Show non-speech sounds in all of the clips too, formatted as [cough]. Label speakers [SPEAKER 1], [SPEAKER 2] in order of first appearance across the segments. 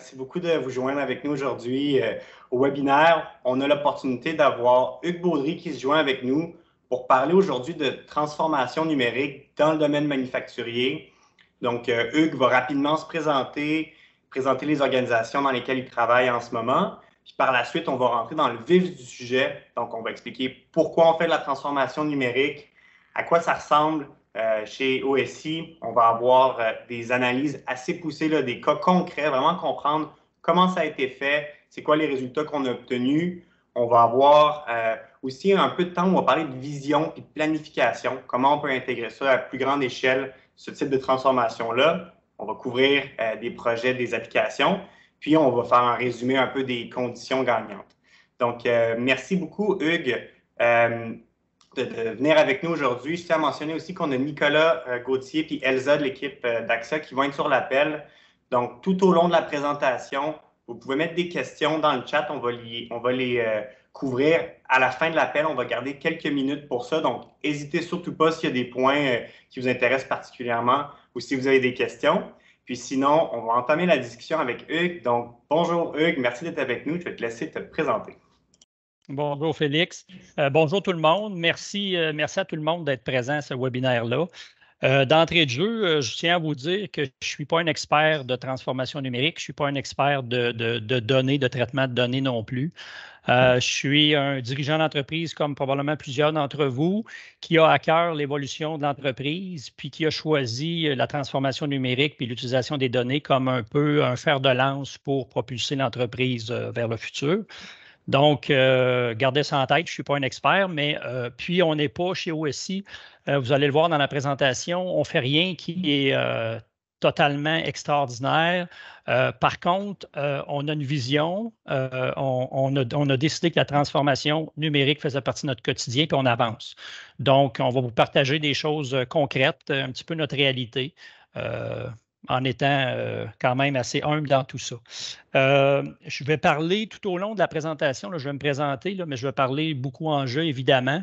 [SPEAKER 1] Merci beaucoup de vous joindre avec nous aujourd'hui euh, au webinaire. On a l'opportunité d'avoir Hugues Baudry qui se joint avec nous pour parler aujourd'hui de transformation numérique dans le domaine manufacturier. Donc, euh, Hugues va rapidement se présenter, présenter les organisations dans lesquelles il travaille en ce moment. Puis par la suite, on va rentrer dans le vif du sujet. Donc, on va expliquer pourquoi on fait de la transformation numérique, à quoi ça ressemble, euh, chez OSI, on va avoir euh, des analyses assez poussées, là, des cas concrets, vraiment comprendre comment ça a été fait, c'est quoi les résultats qu'on a obtenus. On va avoir euh, aussi un peu de temps où on va parler de vision et de planification, comment on peut intégrer ça à plus grande échelle, ce type de transformation-là. On va couvrir des projets, des applications, puis on va faire un résumé un peu des conditions gagnantes. Donc, merci beaucoup, Hugues de, venir avec nous aujourd'hui. Je tiens à mentionner aussi qu'on a Nicolas euh, Gauthier et Elsa de l'équipe euh, d'AXA qui vont être sur l'appel. Donc, tout au long de la présentation, vous pouvez mettre des questions dans le chat. On va, on va les euh, couvrir à la fin de l'appel. On va garder quelques minutes pour ça. Donc, n'hésitez surtout pas s'il y a des points qui vous intéressent particulièrement ou si vous avez des questions. Puis sinon, on va entamer la discussion avec Hugues. Donc, bonjour Hugues, merci d'être avec nous. Je vais te laisser te présenter.
[SPEAKER 2] Bonjour Félix. Euh, bonjour tout le monde. Merci, euh, merci à tout le monde d'être présent à ce webinaire-là. Euh, d'entrée de jeu, je tiens à vous dire que je ne suis pas un expert de transformation numérique, je ne suis pas un expert de, de, données, de traitement de données non plus. je suis un dirigeant d'entreprise, comme probablement plusieurs d'entre vous, qui a à cœur l'évolution de l'entreprise, puis qui a choisi la transformation numérique puis l'utilisation des données comme un peu un fer de lance pour propulser l'entreprise vers le futur. Donc, euh, gardez ça en tête, je ne suis pas un expert, mais euh, puis on n'est pas chez OSI. Euh, vous allez le voir dans la présentation, on ne fait rien qui est totalement extraordinaire. par contre, on a une vision, on, a, décidé que la transformation numérique faisait partie de notre quotidien, et on avance. Donc, on va vous partager des choses concrètes, un petit peu notre réalité en étant euh, quand même assez humble dans tout ça. Euh, je vais parler tout au long de la présentation, je vais me présenter, mais je vais parler beaucoup en jeu, évidemment.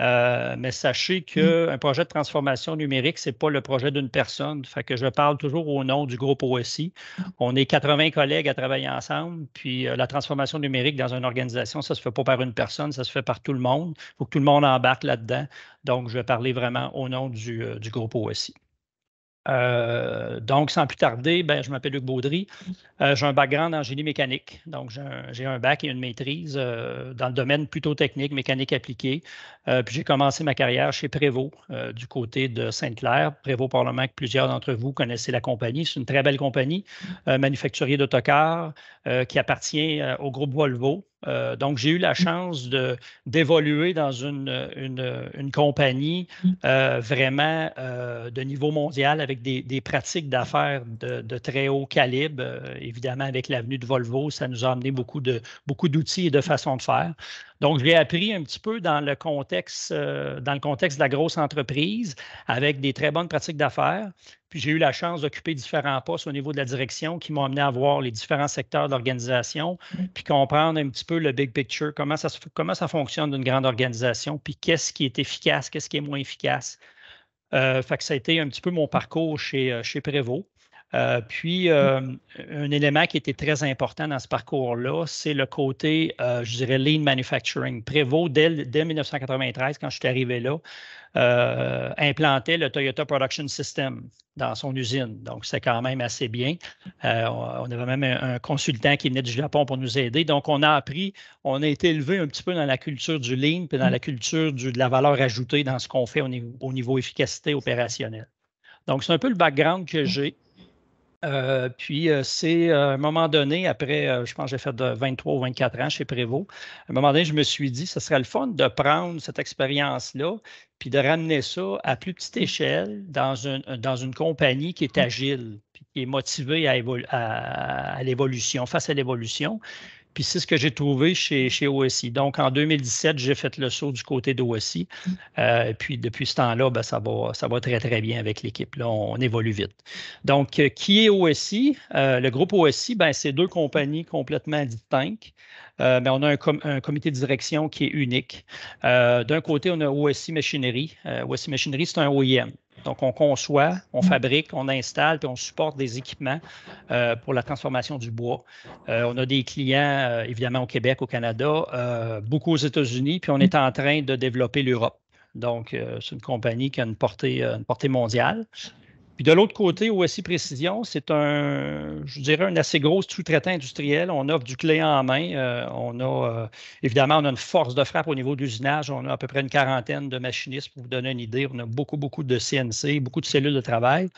[SPEAKER 2] Euh, mais sachez qu'un mm. projet de transformation numérique, ce n'est pas le projet d'une personne. je parle toujours au nom du groupe OSI. On est 80 collègues à travailler ensemble, puis la transformation numérique dans une organisation, ça ne se fait pas par une personne, ça se fait par tout le monde. Il faut que tout le monde embarque là-dedans. Donc, je vais parler vraiment au nom du, du groupe OSI. Euh, donc, sans plus tarder, ben, je m'appelle Luc Baudry. Euh, j'ai un background en génie mécanique. Donc, j'ai un, bac et une maîtrise euh, dans le domaine plutôt technique, mécanique appliquée. puis, j'ai commencé ma carrière chez Prévost du côté de Sainte-Claire. Prévost, Parlement, que plusieurs d'entre vous connaissez la compagnie. C'est une très belle compagnie, manufacturier d'autocars qui appartient au groupe Volvo. Euh, donc, j'ai eu la mmh. chance d'évoluer dans une, compagnie mmh. euh, vraiment euh, de niveau mondial avec des, pratiques d'affaires de, de, très haut calibre. évidemment, avec l'avenue de Volvo, ça nous a amené beaucoup, de, beaucoup d'outils et de façons de faire. Donc, j'ai appris un petit peu dans le contexte, euh, dans le contexte de la grosse entreprise, avec des très bonnes pratiques d'affaires. Puis j'ai eu la chance d'occuper différents postes au niveau de la direction qui m'ont amené à voir les différents secteurs d'organisation, mm. puis comprendre un petit peu le big picture, comment ça, comment ça fonctionne d'une grande organisation, puis qu'est-ce qui est efficace, qu'est-ce qui est moins efficace. Euh, fait que ça a été un petit peu mon parcours chez, euh, chez Prévost. Euh, puis, euh, un élément qui était très important dans ce parcours-là, c'est le côté, euh, je dirais, lean manufacturing. Prévost, dès, 1993, quand je suis arrivé là, implantait le Toyota Production System dans son usine. Donc, c'est quand même assez bien. on avait même un, consultant qui venait du Japon pour nous aider. Donc, on a appris, on a été élevé un petit peu dans la culture du lean, puis dans la culture de la valeur ajoutée dans ce qu'on fait au niveau efficacité opérationnelle. Donc, c'est un peu le background que mm. j'ai. Euh, puis, euh, c'est euh, à un moment donné, après, je pense que j'ai fait de 23 ou 24 ans chez Prévost, à un moment donné, je me suis dit, ce serait le fun de prendre cette expérience-là, puis de ramener ça à plus petite échelle dans une, dans une compagnie qui est mmh. agile, et qui est motivée à l'évolution, face à l'évolution. Puis c'est ce que j'ai trouvé chez, chez OSI. Donc, en 2017, j'ai fait le saut du côté d'OSI. Mm. Euh, puis depuis ce temps-là, ben, ça, va, ça va très, très bien avec l'équipe. Là, on, évolue vite. Donc, euh, qui est OSI? Euh, le groupe OSI, ben, c'est deux compagnies complètement distinctes. Euh, mais on a un, comité de direction qui est unique. Euh, d'un côté, on a OSI Machinery. Euh, OSI Machinery, c'est un OEM. Donc, on conçoit, on mm. fabrique, on installe, puis on supporte des équipements pour la transformation du bois. on a des clients, évidemment, au Québec, au Canada, beaucoup aux États-Unis, puis on est mm. en train de développer l'Europe. Donc, c'est une compagnie qui a une portée, une portée mondiale. Puis de l'autre côté, OSI Précision, c'est un, je dirais, un assez gros sous-traitant industriel. On offre du clé en main. Euh, on a, euh, évidemment, on a une force de frappe au niveau de l'usinage. On a à peu près une quarantaine de machinistes pour vous donner une idée. On a beaucoup, beaucoup de CNC, beaucoup de cellules de travail.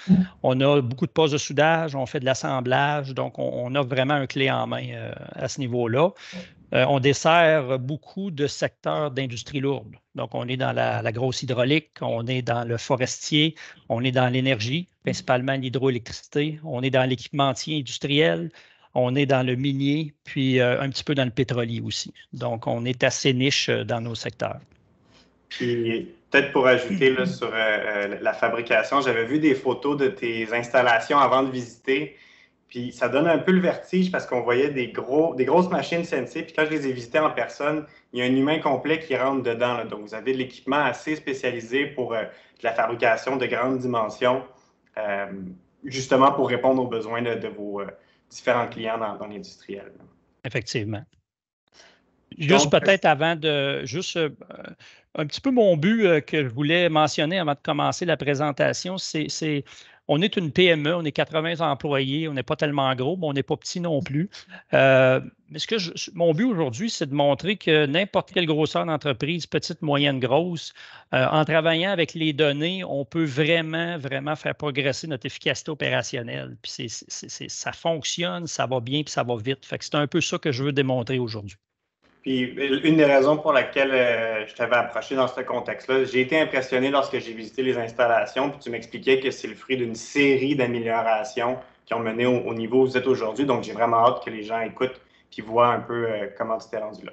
[SPEAKER 2] On a beaucoup de postes de soudage. On fait de l'assemblage. Donc, on, offre vraiment un clé en main euh, à ce niveau-là. Euh, on dessert beaucoup de secteurs d'industrie lourde. Donc, on est dans la, grosse hydraulique, on est dans le forestier, on est dans l'énergie, principalement l'hydroélectricité, on est dans l'équipementier industriel, on est dans le minier, puis euh, un petit peu dans le pétrolier aussi. Donc, on est assez niche euh, dans nos secteurs.
[SPEAKER 1] Puis, peut-être pour ajouter sur la fabrication, j'avais vu des photos de tes installations avant de visiter. Puis ça donne un peu le vertige parce qu'on voyait des, gros, des grosses machines CNC. Puis quand je les ai visitées en personne, il y a un humain complet qui rentre dedans. Donc vous avez de l'équipement assez spécialisé pour euh, la fabrication de grandes dimensions, euh, justement pour répondre aux besoins de, vos euh, différents clients dans,
[SPEAKER 2] dans l'industriel. Effectivement. Juste peut-être avant de. Juste un petit peu mon but que je voulais mentionner avant de commencer la présentation, c'est on est une PME, on est 80 employés, on n'est pas tellement gros, mais on n'est pas petit non plus. Euh, mais ce que je, mon but aujourd'hui, c'est de montrer que n'importe quelle grosseur d'entreprise, petite, moyenne, grosse, euh, en travaillant avec les données, on peut vraiment, vraiment faire progresser notre efficacité opérationnelle. Puis ça fonctionne, ça va bien, puis ça va vite. c'est un peu ça que je veux démontrer aujourd'hui
[SPEAKER 1] une des raisons pour laquelle euh, je t'avais approché dans ce contexte-là, j'ai été impressionné lorsque j'ai visité les installations, puis tu m'expliquais que c'est le fruit d'une série d'améliorations qui ont mené au, niveau où vous êtes aujourd'hui. Donc, j'ai vraiment hâte que les gens écoutent puis voient un peu euh, comment tu t'es rendu là.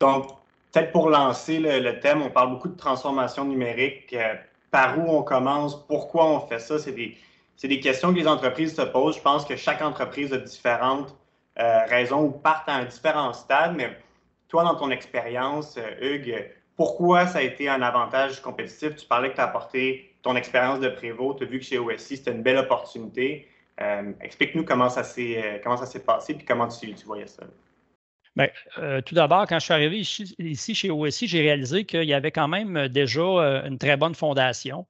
[SPEAKER 1] Donc, peut-être pour lancer le, thème, on parle beaucoup de transformation numérique. Euh, par où on commence? Pourquoi on fait ça? C'est des, questions que les entreprises se posent. Je pense que chaque entreprise est différente euh, raison ou partent à un différent stade. Mais toi, dans ton expérience, euh, Hugues, pourquoi ça a été un avantage compétitif? Tu parlais que tu as apporté ton expérience de prévôt. Tu as vu que chez OSI, c'était une belle opportunité. Euh, explique-nous comment ça s'est passé et comment tu, tu, voyais ça.
[SPEAKER 2] Bien, tout d'abord, quand je suis arrivé ici, ici chez OSI, j'ai réalisé qu'il y avait quand même déjà une très bonne fondation.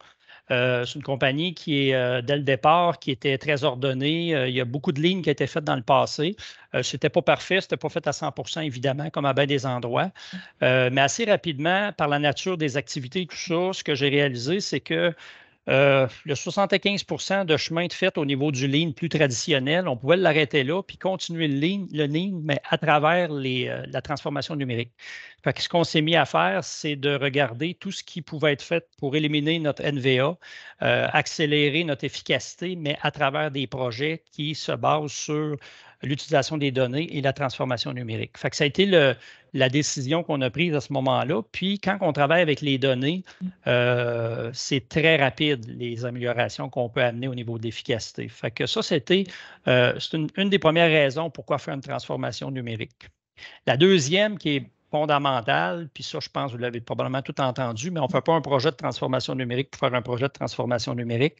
[SPEAKER 2] Euh, c'est une compagnie qui est, euh, dès le départ, qui était très ordonnée. Euh, il y a beaucoup de lignes qui étaient faites dans le passé. c'était pas parfait, Ce n'était pas fait à 100 évidemment, comme à bien des endroits. mais assez rapidement, par la nature des activités et tout ça, ce que j'ai réalisé, c'est que euh, le 75 de chemin de fait au niveau du lean plus traditionnel, on pouvait l'arrêter là, puis continuer le lean, mais à travers les, euh, la transformation numérique. Fait que ce qu'on s'est mis à faire, c'est de regarder tout ce qui pouvait être fait pour éliminer notre NVA, euh, accélérer notre efficacité, mais à travers des projets qui se basent sur l'utilisation des données et la transformation numérique. ça a été la décision qu'on a prise à ce moment-là. Puis quand on travaille avec les données, euh, c'est très rapide les améliorations qu'on peut amener au niveau d'efficacité. l'efficacité. que ça, c'était euh, une, des premières raisons pourquoi faire une transformation numérique. La deuxième qui est fondamentale, puis ça, je pense, vous l'avez probablement tout entendu, mais on ne fait pas un projet de transformation numérique pour faire un projet de transformation numérique.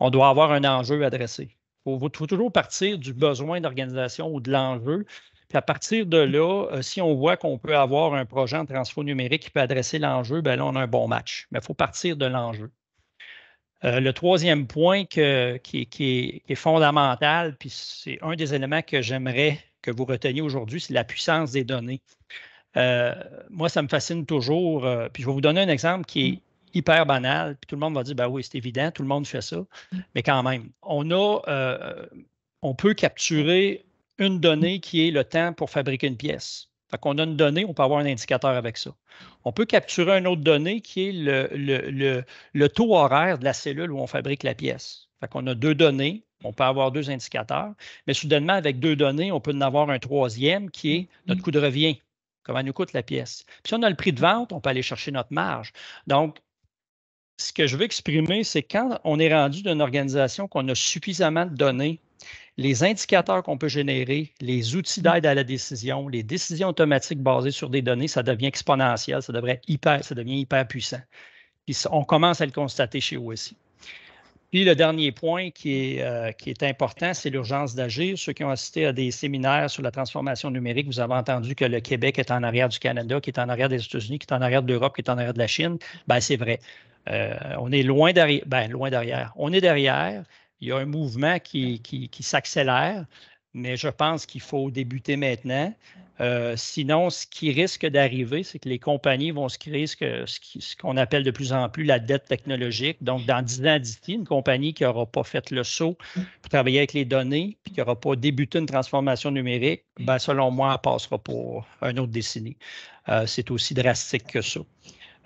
[SPEAKER 2] On doit avoir un enjeu adressé. Il faut, toujours partir du besoin d'organisation ou de l'enjeu. Puis à partir de là, euh, si on voit qu'on peut avoir un projet en transfo numérique qui peut adresser l'enjeu, ben là, on a un bon match. Mais il faut partir de l'enjeu. Euh, le troisième point qui, est, fondamental, puis c'est un des éléments que j'aimerais que vous reteniez aujourd'hui, c'est la puissance des données. Euh, moi, ça me fascine toujours. puis je vais vous donner un exemple qui est mm hyper banal, puis tout le monde va dire, ben oui, c'est évident, tout le monde fait ça, mm. mais quand même, on a, euh, on peut capturer une donnée qui est le temps pour fabriquer une pièce. Fait qu'on a une donnée, on peut avoir un indicateur avec ça. On peut capturer une autre donnée qui est le, le taux horaire de la cellule où on fabrique la pièce. Fait qu'on a deux données, on peut avoir deux indicateurs, mais soudainement, avec deux données, on peut en avoir un troisième qui est mm. notre coût de revient. Comment nous coûte la pièce? Puis si on a le prix de vente, on peut aller chercher notre marge. Donc, ce que je veux exprimer, c'est quand on est rendu d'une organisation qu'on a suffisamment de données, les indicateurs qu'on peut générer, les outils mm. d'aide à la décision, les décisions automatiques basées sur des données, ça devient exponentiel, ça devrait hyper, ça devient hyper puissant. Puis on commence à le constater chez OSI. Puis le dernier point qui est, euh, qui est important, c'est l'urgence d'agir. Ceux qui ont assisté à des séminaires sur la transformation numérique, vous avez entendu que le Québec est en arrière du Canada, qui est en arrière des États-Unis, qui est en arrière de l'Europe, qui est en arrière de la Chine. Ben, c'est vrai. Euh, on est loin derrière. Ben, loin derrière. On est derrière. Il y a un mouvement qui, qui, qui s'accélère mais je pense qu'il faut débuter maintenant. Euh, sinon, ce qui risque d'arriver, c'est que les compagnies vont se créer ce, qu'on appelle de plus en plus la dette technologique. Donc, dans 10 ans d'ici, une compagnie qui n'aura pas fait le saut pour travailler avec les données, puis qui n'aura pas débuté une transformation numérique, ben, selon moi, elle passera pour un autre décennie. Euh, c'est aussi drastique que ça.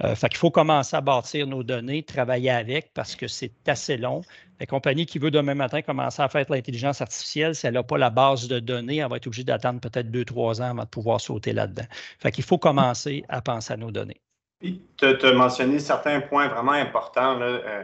[SPEAKER 2] Euh, Il qu'il faut commencer à bâtir nos données, travailler avec parce que c'est assez long. La compagnie qui veut demain matin commencer à faire l'intelligence artificielle, si elle n'a pas la base de données, elle va être obligée d'attendre peut-être deux, trois ans avant de pouvoir sauter là-dedans. Fait qu'il faut commencer à penser à nos données.
[SPEAKER 1] Tu as mentionné certains points vraiment importants. Euh,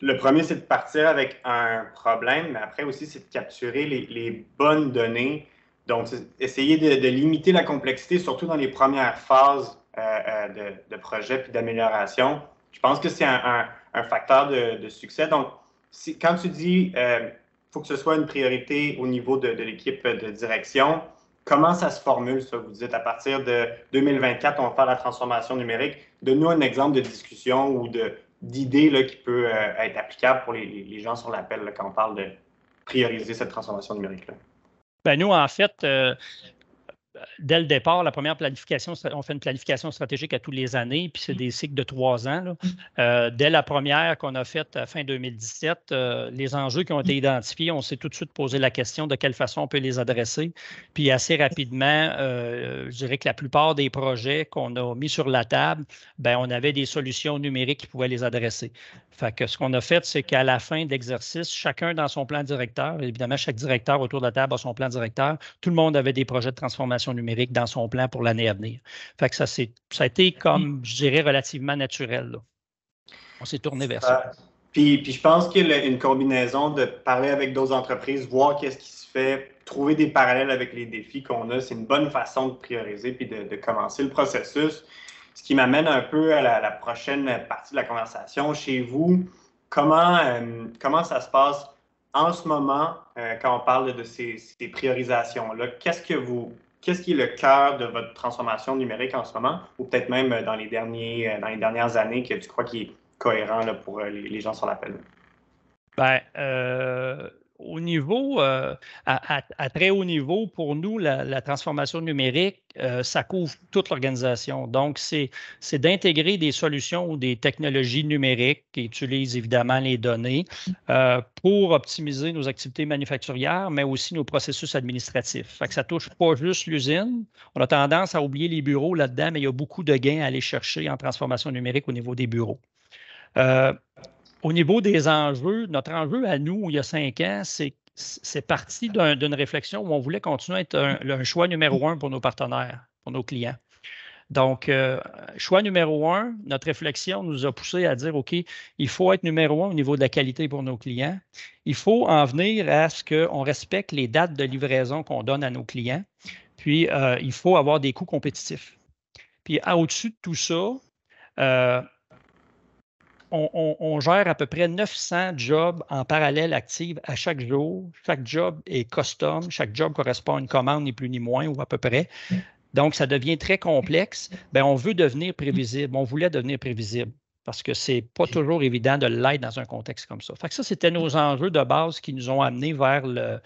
[SPEAKER 1] le premier, c'est de partir avec un problème, mais après aussi, c'est de capturer les, bonnes données. Donc, essayer de, limiter la complexité, surtout dans les premières phases euh, euh, de, projet puis d'amélioration. Je pense que c'est un, facteur de, de succès. Donc, quand tu dis il euh, faut que ce soit une priorité au niveau de, l'équipe de direction, comment ça se formule, ça? Vous dites à partir de 2024, on va faire la transformation numérique. Donne-nous un exemple de discussion ou d'idée qui peut euh, être applicable pour les, gens sur l'appel quand on parle de prioriser cette transformation numérique-là.
[SPEAKER 2] Ben nous, en fait, euh, dès le départ, la première planification, on fait une planification stratégique à tous les années, puis c'est mm. des cycles de trois ans. Mm. Euh, dès la première qu'on a faite à fin 2017, euh, les enjeux qui ont été mm. identifiés, on s'est tout de suite posé la question de quelle façon on peut les adresser. Puis assez rapidement, euh, je dirais que la plupart des projets qu'on a mis sur la table, ben, on avait des solutions numériques qui pouvaient les adresser. Fait que ce qu'on a fait, c'est qu'à la fin de l'exercice, chacun dans son plan directeur, évidemment, chaque directeur autour de la table a son plan directeur, tout le monde avait des projets de transformation numérique dans son plan pour l'année à venir. Fait que ça, ça a été comme, je dirais, relativement naturel. On s'est tourné vers ça. Euh, puis, puis, je pense
[SPEAKER 1] qu'il y a une combinaison de parler avec d'autres entreprises, voir qu'est-ce qui se fait, trouver des parallèles avec les défis qu'on a, c'est une bonne façon de prioriser puis de, commencer le processus. Ce qui m'amène un peu à la, prochaine partie de la conversation. Chez vous, comment, euh, comment ça se passe en ce moment euh, quand on parle de ces, ces priorisations-là? Qu'est-ce que vous qu'est-ce qui est le cœur de votre transformation numérique en ce moment, ou peut-être même euh, dans les, derniers, euh, dans les dernières années que tu crois qu'il est cohérent pour euh, les, gens sur l'appel?
[SPEAKER 2] Ben, euh, au niveau, euh, à, très haut niveau, pour nous, la, transformation numérique, euh, ça couvre toute l'organisation. Donc, c'est d'intégrer des solutions ou des technologies numériques qui utilisent évidemment les données euh, pour optimiser nos activités manufacturières, mais aussi nos processus administratifs. Ça que ça touche pas juste l'usine. On a tendance à oublier les bureaux là-dedans, mais il y a beaucoup de gains à aller chercher en transformation numérique au niveau des bureaux au niveau des enjeux, notre enjeu à nous, il y a cinq ans, c'est parti d'une réflexion où on voulait continuer à être un, choix numéro un pour nos partenaires, pour nos clients. Donc, euh, choix numéro un, notre réflexion nous a poussé à dire, OK, il faut être numéro un au niveau de la qualité pour nos clients. Il faut en venir à ce qu'on respecte les dates de livraison qu'on donne à nos clients. Puis, euh, il faut avoir des coûts compétitifs. Puis, au-dessus de tout ça, euh, on, gère à peu près 900 jobs en parallèle active à chaque jour. Chaque job est custom. Chaque job correspond à une commande, ni plus ni moins, ou à peu près. Donc, ça devient très complexe. Bien, on veut devenir prévisible. On voulait devenir prévisible parce que c'est pas toujours évident de l'être dans un contexte comme ça. Fait ça, c'était nos enjeux de base qui nous ont amenés vers, le,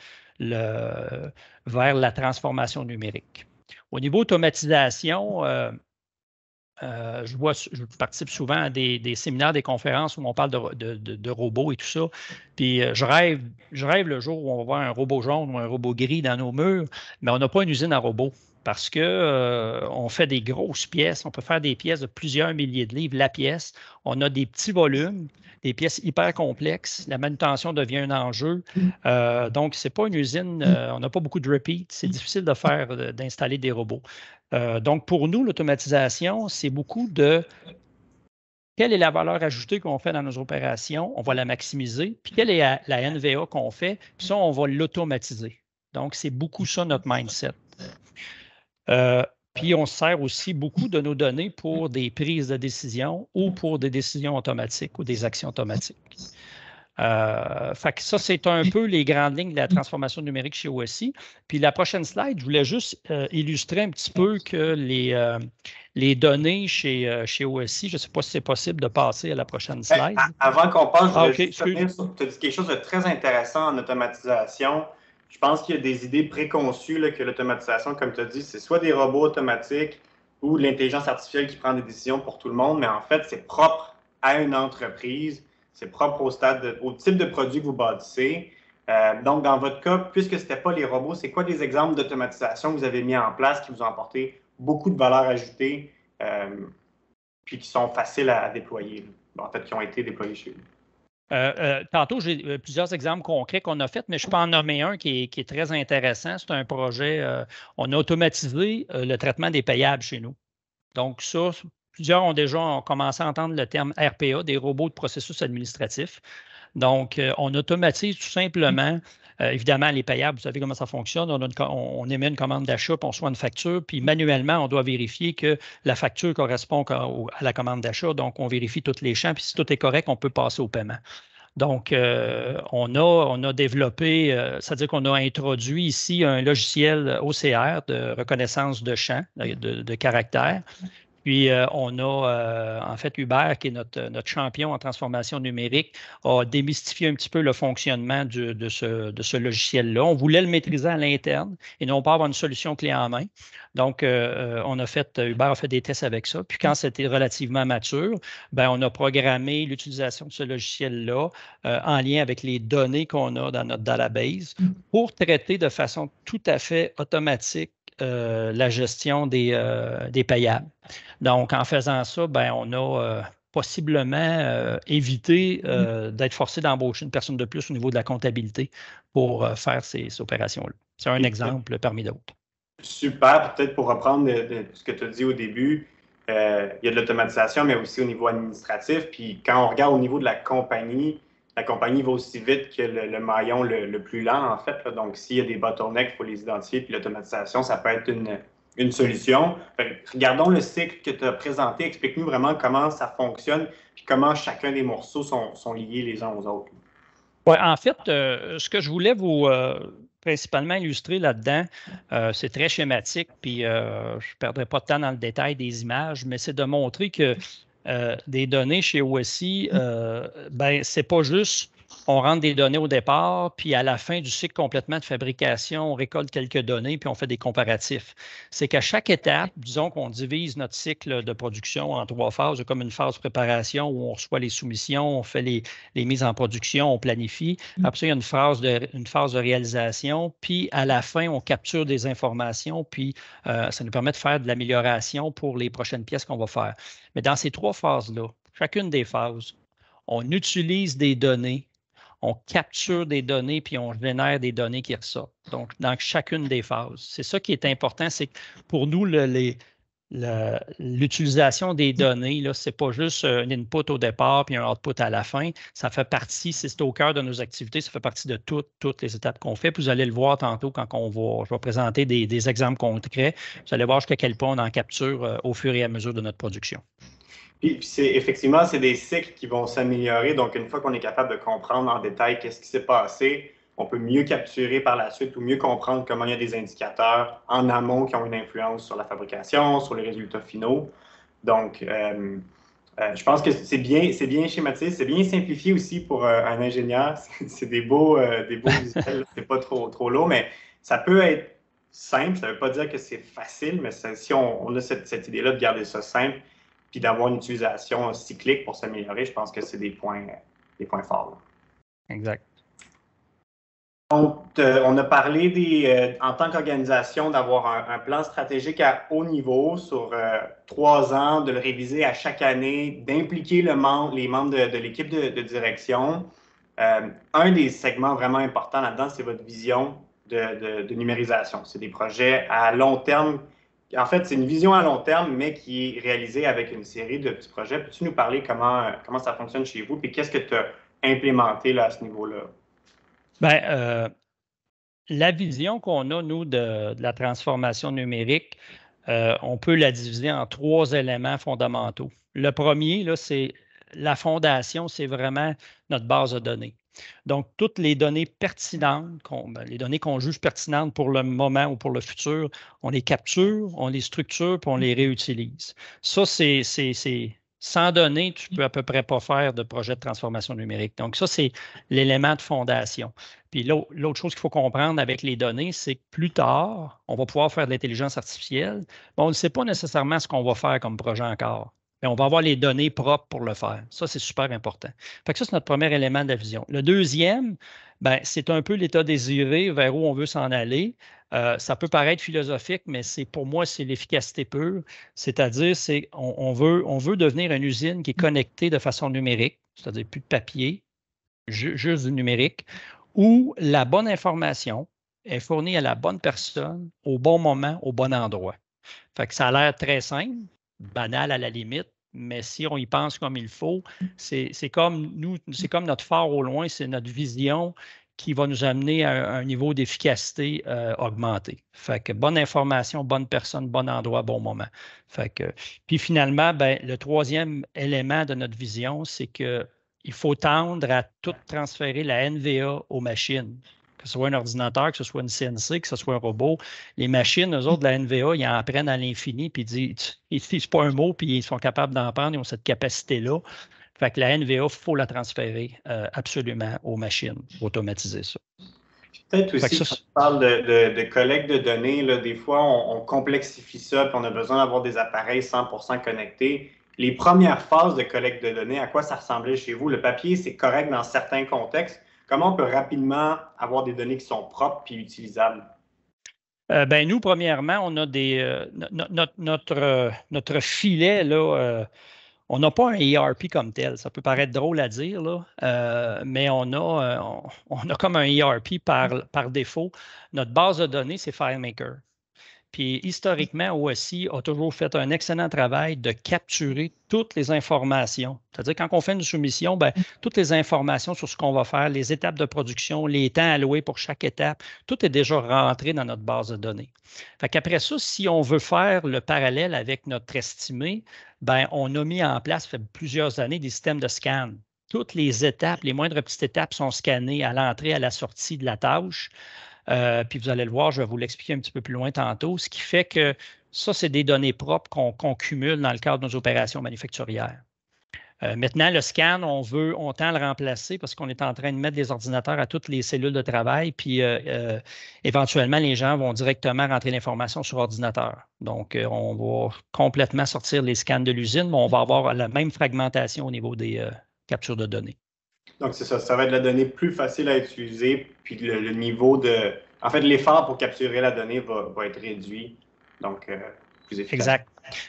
[SPEAKER 2] vers la transformation numérique. Au niveau automatisation, euh, euh, je, je participe souvent à des, séminaires, des conférences où on parle de, robots et tout ça. Puis euh, je rêve, je rêve le jour où on va voir un robot jaune ou un robot gris dans nos murs, mais on n'a pas une usine à robots parce qu'on euh, fait des grosses pièces, on peut faire des pièces de plusieurs milliers de livres la pièce. On a des petits volumes, des pièces hyper complexes. La manutention devient un enjeu. Mm. Euh, donc, donc, n'est pas une usine, mm. euh, on n'a pas beaucoup de repeats. C'est mm. difficile de faire, d'installer des robots. donc, pour nous, l'automatisation, c'est beaucoup de quelle est la valeur ajoutée qu'on fait dans nos opérations, on va la maximiser, puis quelle est la NVA qu'on fait, puis ça, on va l'automatiser. Donc, c'est beaucoup ça notre mindset. Euh, puis on sert aussi beaucoup de nos données pour des prises de décision ou pour des décisions automatiques ou des actions automatiques. Euh, ça, c'est un peu les grandes lignes de la transformation numérique chez OSI. Puis la prochaine slide, je voulais juste euh, illustrer un petit peu que les, les données chez, chez OSI, je ne sais pas si c'est possible de passer à la prochaine slide. Avant qu'on passe, je ah, voulais tu
[SPEAKER 1] as dit quelque chose de très intéressant en automatisation je pense qu'il y a des idées préconçues que l'automatisation, comme tu as dit, c'est soit des robots automatiques ou de l'intelligence artificielle qui prend des décisions pour tout le monde, mais en fait, c'est propre à une entreprise, c'est propre au stade, au type de produit que vous bâtissez. Euh, donc, dans votre cas, puisque ce n'était pas les robots, c'est quoi des exemples d'automatisation que vous avez mis en place qui vous ont apporté beaucoup de valeur ajoutée, euh, puis qui sont faciles à, déployer, en fait, qui ont été déployés chez vous?
[SPEAKER 2] Euh, euh, tantôt, j'ai euh, plusieurs exemples concrets qu'on a faits, mais je peux en nommer un qui est, très intéressant. C'est un projet, on a automatisé le traitement des payables chez nous. Donc, ça, plusieurs ont déjà commencé à entendre le terme RPA, des robots de processus administratif. Donc, on automatise tout simplement euh, évidemment, les payables, vous savez comment ça fonctionne. On, émet une commande d'achat, puis on reçoit une facture, puis manuellement, on doit vérifier que la facture correspond à, la commande d'achat. Donc, on vérifie tous les champs, puis si tout est correct, on peut passer au paiement. Donc, euh, on, a, on a développé, euh, c'est-à-dire qu'on a introduit ici un logiciel OCR de reconnaissance de champs, de, de caractères, puis, euh, on a, euh, en fait, Hubert, qui est notre, euh, notre, champion en transformation numérique, a démystifié un petit peu le fonctionnement de ce, de ce logiciel-là. On voulait le maîtriser à l'interne et non pas avoir une solution clé en main. Donc, on a fait, Hubert a fait des tests avec ça. Puis, quand c'était relativement mature, ben, on a programmé l'utilisation de ce logiciel-là en lien avec les données qu'on a dans notre database mm. pour traiter de façon tout à fait automatique la gestion des, des payables. Donc, en faisant ça, ben, on a euh, possiblement euh, évité euh, mm-hmm. d'être forcé d'embaucher une personne de plus au niveau de la comptabilité pour faire ces, opérations-là. C'est un exemple parmi d'autres.
[SPEAKER 1] Super, peut-être pour reprendre ce que tu as dit au début, il y a de l'automatisation, mais aussi au niveau administratif. Puis quand on regarde au niveau de la compagnie, la compagnie va aussi vite que le, maillon le, plus lent, en fait. Donc, s'il y a des bottlenecks, il faut les identifier. Puis l'automatisation, ça peut être une, une solution. regardons le cycle que tu as présenté. Explique-nous vraiment comment ça fonctionne et comment chacun des morceaux sont, liés les uns aux autres.
[SPEAKER 2] Ouais, en fait, euh, ce que je voulais vous euh, principalement illustrer là-dedans, euh, c'est très schématique, puis je ne perdrai pas de temps dans le détail des images, mais c'est de montrer que des données chez OSI, ben, ce n'est pas juste on rentre des données au départ, puis à la fin du cycle complètement de fabrication, on récolte quelques données, puis on fait des comparatifs. C'est qu'à chaque étape, disons qu'on divise notre cycle de production en trois phases, comme une phase préparation où on reçoit les soumissions, on fait les, mises en production, on planifie. Mm. Après il y a une phase, de, une phase de réalisation, puis à la fin, on capture des informations, puis euh, ça nous permet de faire de l'amélioration pour les prochaines pièces qu'on va faire. Mais dans ces trois phases-là, chacune des phases, on utilise des données on capture des données puis on génère des données qui ressortent. Donc, dans chacune des phases. C'est ça qui est important, c'est que pour nous, l'utilisation des mm. données, ce n'est pas juste euh, un input au départ puis un output à la fin. Ça fait partie, si c'est au cœur de nos activités, ça fait partie de toutes les étapes qu'on fait. vous allez le voir tantôt quand on va, je vais présenter des exemples concrets. Vous allez voir jusqu'à quel point on en capture euh, au fur et à mesure de notre production.
[SPEAKER 1] Puis, c'est effectivement, c'est des cycles qui vont s'améliorer. Donc, une fois qu'on est capable de comprendre en détail qu'est-ce qui s'est passé, on peut mieux capturer par la suite ou mieux comprendre comment il y a des indicateurs en amont qui ont une influence sur la fabrication, sur les résultats finaux. Donc, euh, euh, je pense que c'est bien, c'est bien schématisé, c'est bien simplifié aussi pour euh, un ingénieur. [laughs] C'est des beaux, des beaux visuels, c'est pas trop, trop long, mais ça peut être simple. Ça ne veut pas dire que c'est facile, mais si on, a cette, cette idée-là de garder ça simple, puis d'avoir une utilisation cyclique pour s'améliorer, je pense que c'est des points, des points forts. Exact. Donc, euh, on a parlé des, euh, en tant qu'organisation d'avoir un, plan stratégique à haut niveau sur euh, trois ans, de le réviser à chaque année, d'impliquer le les membres de, l'équipe de, direction. un des segments vraiment importants là-dedans, c'est votre vision de, de numérisation. C'est des projets à long terme en fait, c'est une vision à long terme, mais qui est réalisée avec une série de petits projets. Peux-tu nous parler comment, euh, comment ça fonctionne chez vous et qu'est-ce que tu as implémenté là, à ce niveau-là?
[SPEAKER 2] Bien, euh, la vision qu'on a, nous, de, la transformation numérique, euh, on peut la diviser en trois éléments fondamentaux. Le premier, c'est la fondation, c'est vraiment notre base de données. Donc, toutes les données pertinentes, ben, les données qu'on juge pertinentes pour le moment ou pour le futur, on les capture, on les structure, puis on les réutilise. Ça, c'est sans données, tu ne peux à peu près pas faire de projet de transformation numérique. Donc, ça, c'est l'élément de fondation. Puis l'autre chose qu'il faut comprendre avec les données, c'est que plus tard, on va pouvoir faire de l'intelligence artificielle, mais on ne sait pas nécessairement ce qu'on va faire comme projet encore. Ben, on va avoir les données propres pour le faire. Ça, c'est super important. Fait que ça, c'est notre premier élément de la vision. Le deuxième, ben, c'est un peu l'état désiré vers où on veut s'en aller. Euh, ça peut paraître philosophique, mais c'est pour moi, c'est l'efficacité pure. C'est-à-dire, c'est on, veut, on veut devenir une usine qui est connectée de façon numérique, c'est-à-dire plus de papier, juste du numérique, où la bonne information est fournie à la bonne personne au bon moment, au bon endroit. Fait que ça a l'air très simple, banal à la limite, mais si on y pense comme il faut, c'est comme nous, c'est comme notre phare au loin, c'est notre vision qui va nous amener à un, niveau d'efficacité euh, augmenté. Fait que bonne information, bonne personne, bon endroit, bon moment. Fait que, puis finalement, ben, le troisième élément de notre vision, c'est qu'il faut tendre à tout transférer la NVA aux machines que ce soit un ordinateur, que ce soit une CNC, que ce soit un robot. Les machines, eux autres, de la NVA, ils en apprennent à l'infini, puis [laughs] ils disent pas un mot, puis ils sont capables d'en prendre, ils ont cette capacité-là. Fait que la NVA, il faut la transférer euh, absolument aux machines, automatiser ça. Peut-être aussi, ça, quand
[SPEAKER 1] on parle de, collecte de données, là, des fois, on complexifie ça, puis on a besoin d'avoir des appareils 100% connectés les premières phases de collecte de données, à quoi ça ressemblait chez vous? Le papier, c'est correct dans certains contextes, comment on peut rapidement avoir des données qui sont propres puis utilisables?
[SPEAKER 2] Euh, ben nous, premièrement, on a des euh, notre, euh, notre filet là. on n'a pas un ERP comme tel, ça peut paraître drôle à dire, mais on a, a comme un ERP par, par défaut. Notre base de données, c'est FileMaker. Puis historiquement, OSI a toujours fait un excellent travail de capturer toutes les informations. C'est-à-dire, quand on fait une soumission, bien, toutes les informations sur ce qu'on va faire, les étapes de production, les temps alloués pour chaque étape, tout est déjà rentré dans notre base de données. Fait qu'après ça, si on veut faire le parallèle avec notre estimé, bien, on a mis en place, fait plusieurs années, des systèmes de scan toutes les étapes, les moindres petites étapes sont scannées à l'entrée, à la sortie de la tâche. Euh, puis vous allez le voir, je vais vous l'expliquer un petit peu plus loin tantôt. Ce qui fait que ça, c'est des données propres qu'on cumule dans le cadre de nos opérations manufacturières. Euh, maintenant, le scan, on veut, on tend le remplacer parce qu'on est en train de mettre des ordinateurs à toutes les cellules de travail, puis euh, éventuellement, les gens vont directement rentrer l'information sur ordinateur. Donc, on va complètement sortir les scans de l'usine, mais on va avoir la même fragmentation au niveau des captures de données.
[SPEAKER 1] Donc, c'est ça. Ça va être la donnée plus facile à utiliser, puis le, niveau de. En fait, l'effort pour capturer la donnée va, être réduit. Donc, euh,
[SPEAKER 2] plus efficace. Exact.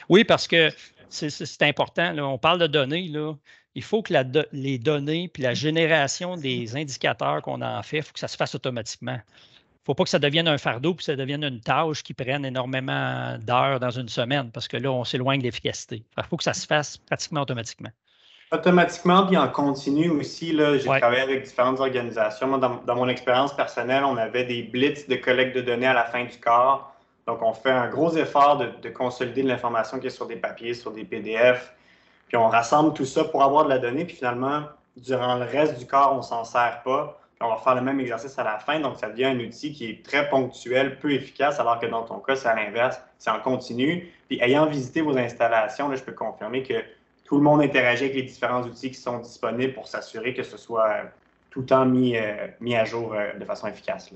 [SPEAKER 2] Oui, parce que c'est important. on parle de données. Là. Il faut que les données puis la génération des indicateurs qu'on a en fait, il faut que ça se fasse automatiquement. Il ne faut pas que ça devienne un fardeau puis ça devienne une tâche qui prenne énormément d'heures dans une semaine parce que là, on s'éloigne de l'efficacité. Il faut que ça se fasse pratiquement automatiquement.
[SPEAKER 1] Automatiquement, puis en continu aussi, j'ai travaillé avec différentes organisations. dans, mon expérience personnelle, on avait des blitz de collecte de données à la fin du corps. Donc, on fait un gros effort de, consolider de l'information qui est sur des papiers, sur des PDF. Puis on rassemble tout ça pour avoir de la donnée. Puis finalement, durant le reste du corps, on ne s'en sert pas. Puis on va faire le même exercice à la fin. Donc, ça devient un outil qui est très ponctuel, peu efficace, alors que dans ton cas, c'est à l'inverse, c'est en continu. Puis ayant visité vos installations, là, je peux confirmer que tout le monde interagit avec les différents outils qui sont disponibles pour s'assurer que ce soit euh, tout le temps mis, euh, mis à jour euh, de façon efficace.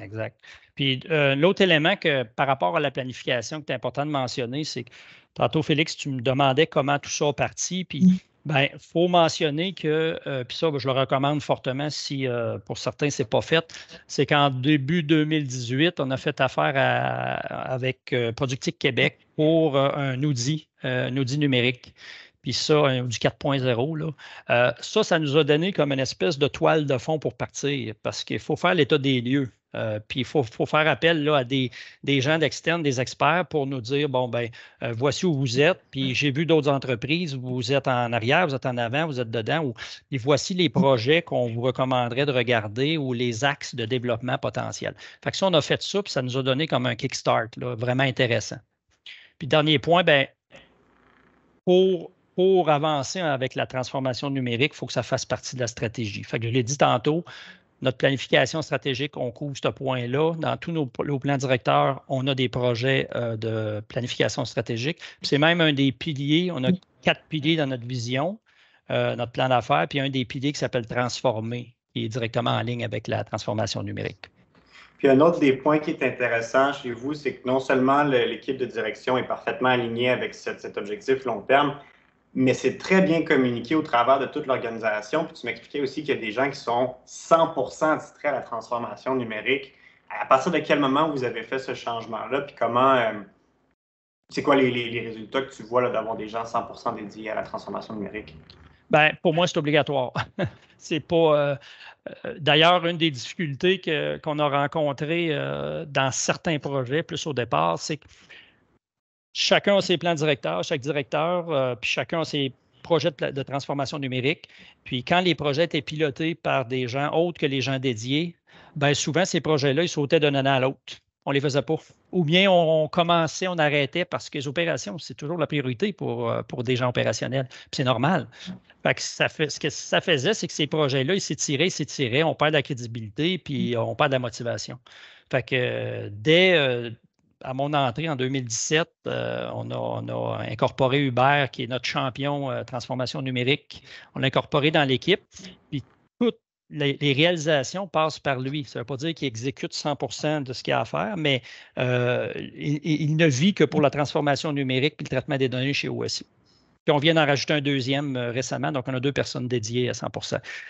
[SPEAKER 2] Exact. Puis l'autre élément que par rapport à la planification que est important de mentionner, c'est que tantôt, Félix, tu me demandais comment tout ça a parti. Puis mm. ben, faut mentionner que, puis ça, ben, je le recommande fortement si pour certains, c'est pas fait, c'est qu'en début 2018, on a fait affaire avec Productique Québec pour un outil, un outil numérique puis ça, hein, du 4.0, euh, ça, ça nous a donné comme une espèce de toile de fond pour partir, parce qu'il faut faire l'état des lieux. Euh, puis il faut, faire appel là, à des, gens d'externe, des experts pour nous dire bon, ben euh, voici où vous êtes. Puis j'ai vu d'autres entreprises, vous êtes en arrière, vous êtes en avant, vous êtes dedans. Ou, voici les projets qu'on vous recommanderait de regarder ou les axes de développement potentiel. Fait que ça, on a fait ça, puis ça nous a donné comme un kickstart là, vraiment intéressant. Puis dernier point, ben pour pour avancer avec la transformation numérique, il faut que ça fasse partie de la stratégie. Fait je l'ai dit tantôt, notre planification stratégique, on couvre ce point-là. Dans tous nos, plans directeurs, on a des projets euh, de planification stratégique. C'est même un des piliers. On a mm. quatre piliers dans notre vision, euh, notre plan d'affaires, puis un des piliers qui s'appelle transformer, qui est directement en ligne avec la transformation numérique.
[SPEAKER 1] Puis un autre des points qui est intéressant chez vous, c'est que non seulement l'équipe de direction est parfaitement alignée avec cet objectif long terme, mais c'est très bien communiqué au travers de toute l'organisation. Puis tu m'expliquais aussi qu'il y a des gens qui sont 100% attitrés à la transformation numérique. À partir de quel moment vous avez fait ce changement-là, puis comment, euh, c'est quoi les, les, résultats que tu vois d'avoir des gens 100% dédiés à la transformation numérique?
[SPEAKER 2] Bien, pour moi, c'est obligatoire. [laughs] c'est pas. Euh, euh, d'ailleurs, une des difficultés qu'on a rencontrées dans certains projets, plus au départ, c'est que chacun a ses plans directeurs, chaque directeur, euh, puis chacun a ses projets de, transformation numérique. Puis quand les projets étaient pilotés par des gens autres que les gens dédiés, bien souvent ces projets-là, ils sautaient d'un an à l'autre. On les faisait pas. Ou bien on, commençait, on arrêtait parce que les opérations, c'est toujours la priorité pour, euh, pour des gens opérationnels. Puis c'est normal. Fait que ça fait, ce que ça faisait, c'est que ces projets-là, ils s'étiraient, ils s'étiraient, on perd de la crédibilité, puis on perd de la motivation. Fait que euh, dès, à mon entrée en 2017, euh, on, a, incorporé Hubert, qui est notre champion euh, transformation numérique. On l'a incorporé dans l'équipe. Puis toutes les, réalisations passent par lui. Ça ne veut pas dire qu'il exécute 100 de ce qu'il a à faire, mais euh, il, ne vit que pour la transformation numérique et le traitement des données chez OSI. Puis on vient d'en rajouter un deuxième récemment, donc on a deux personnes dédiées à 100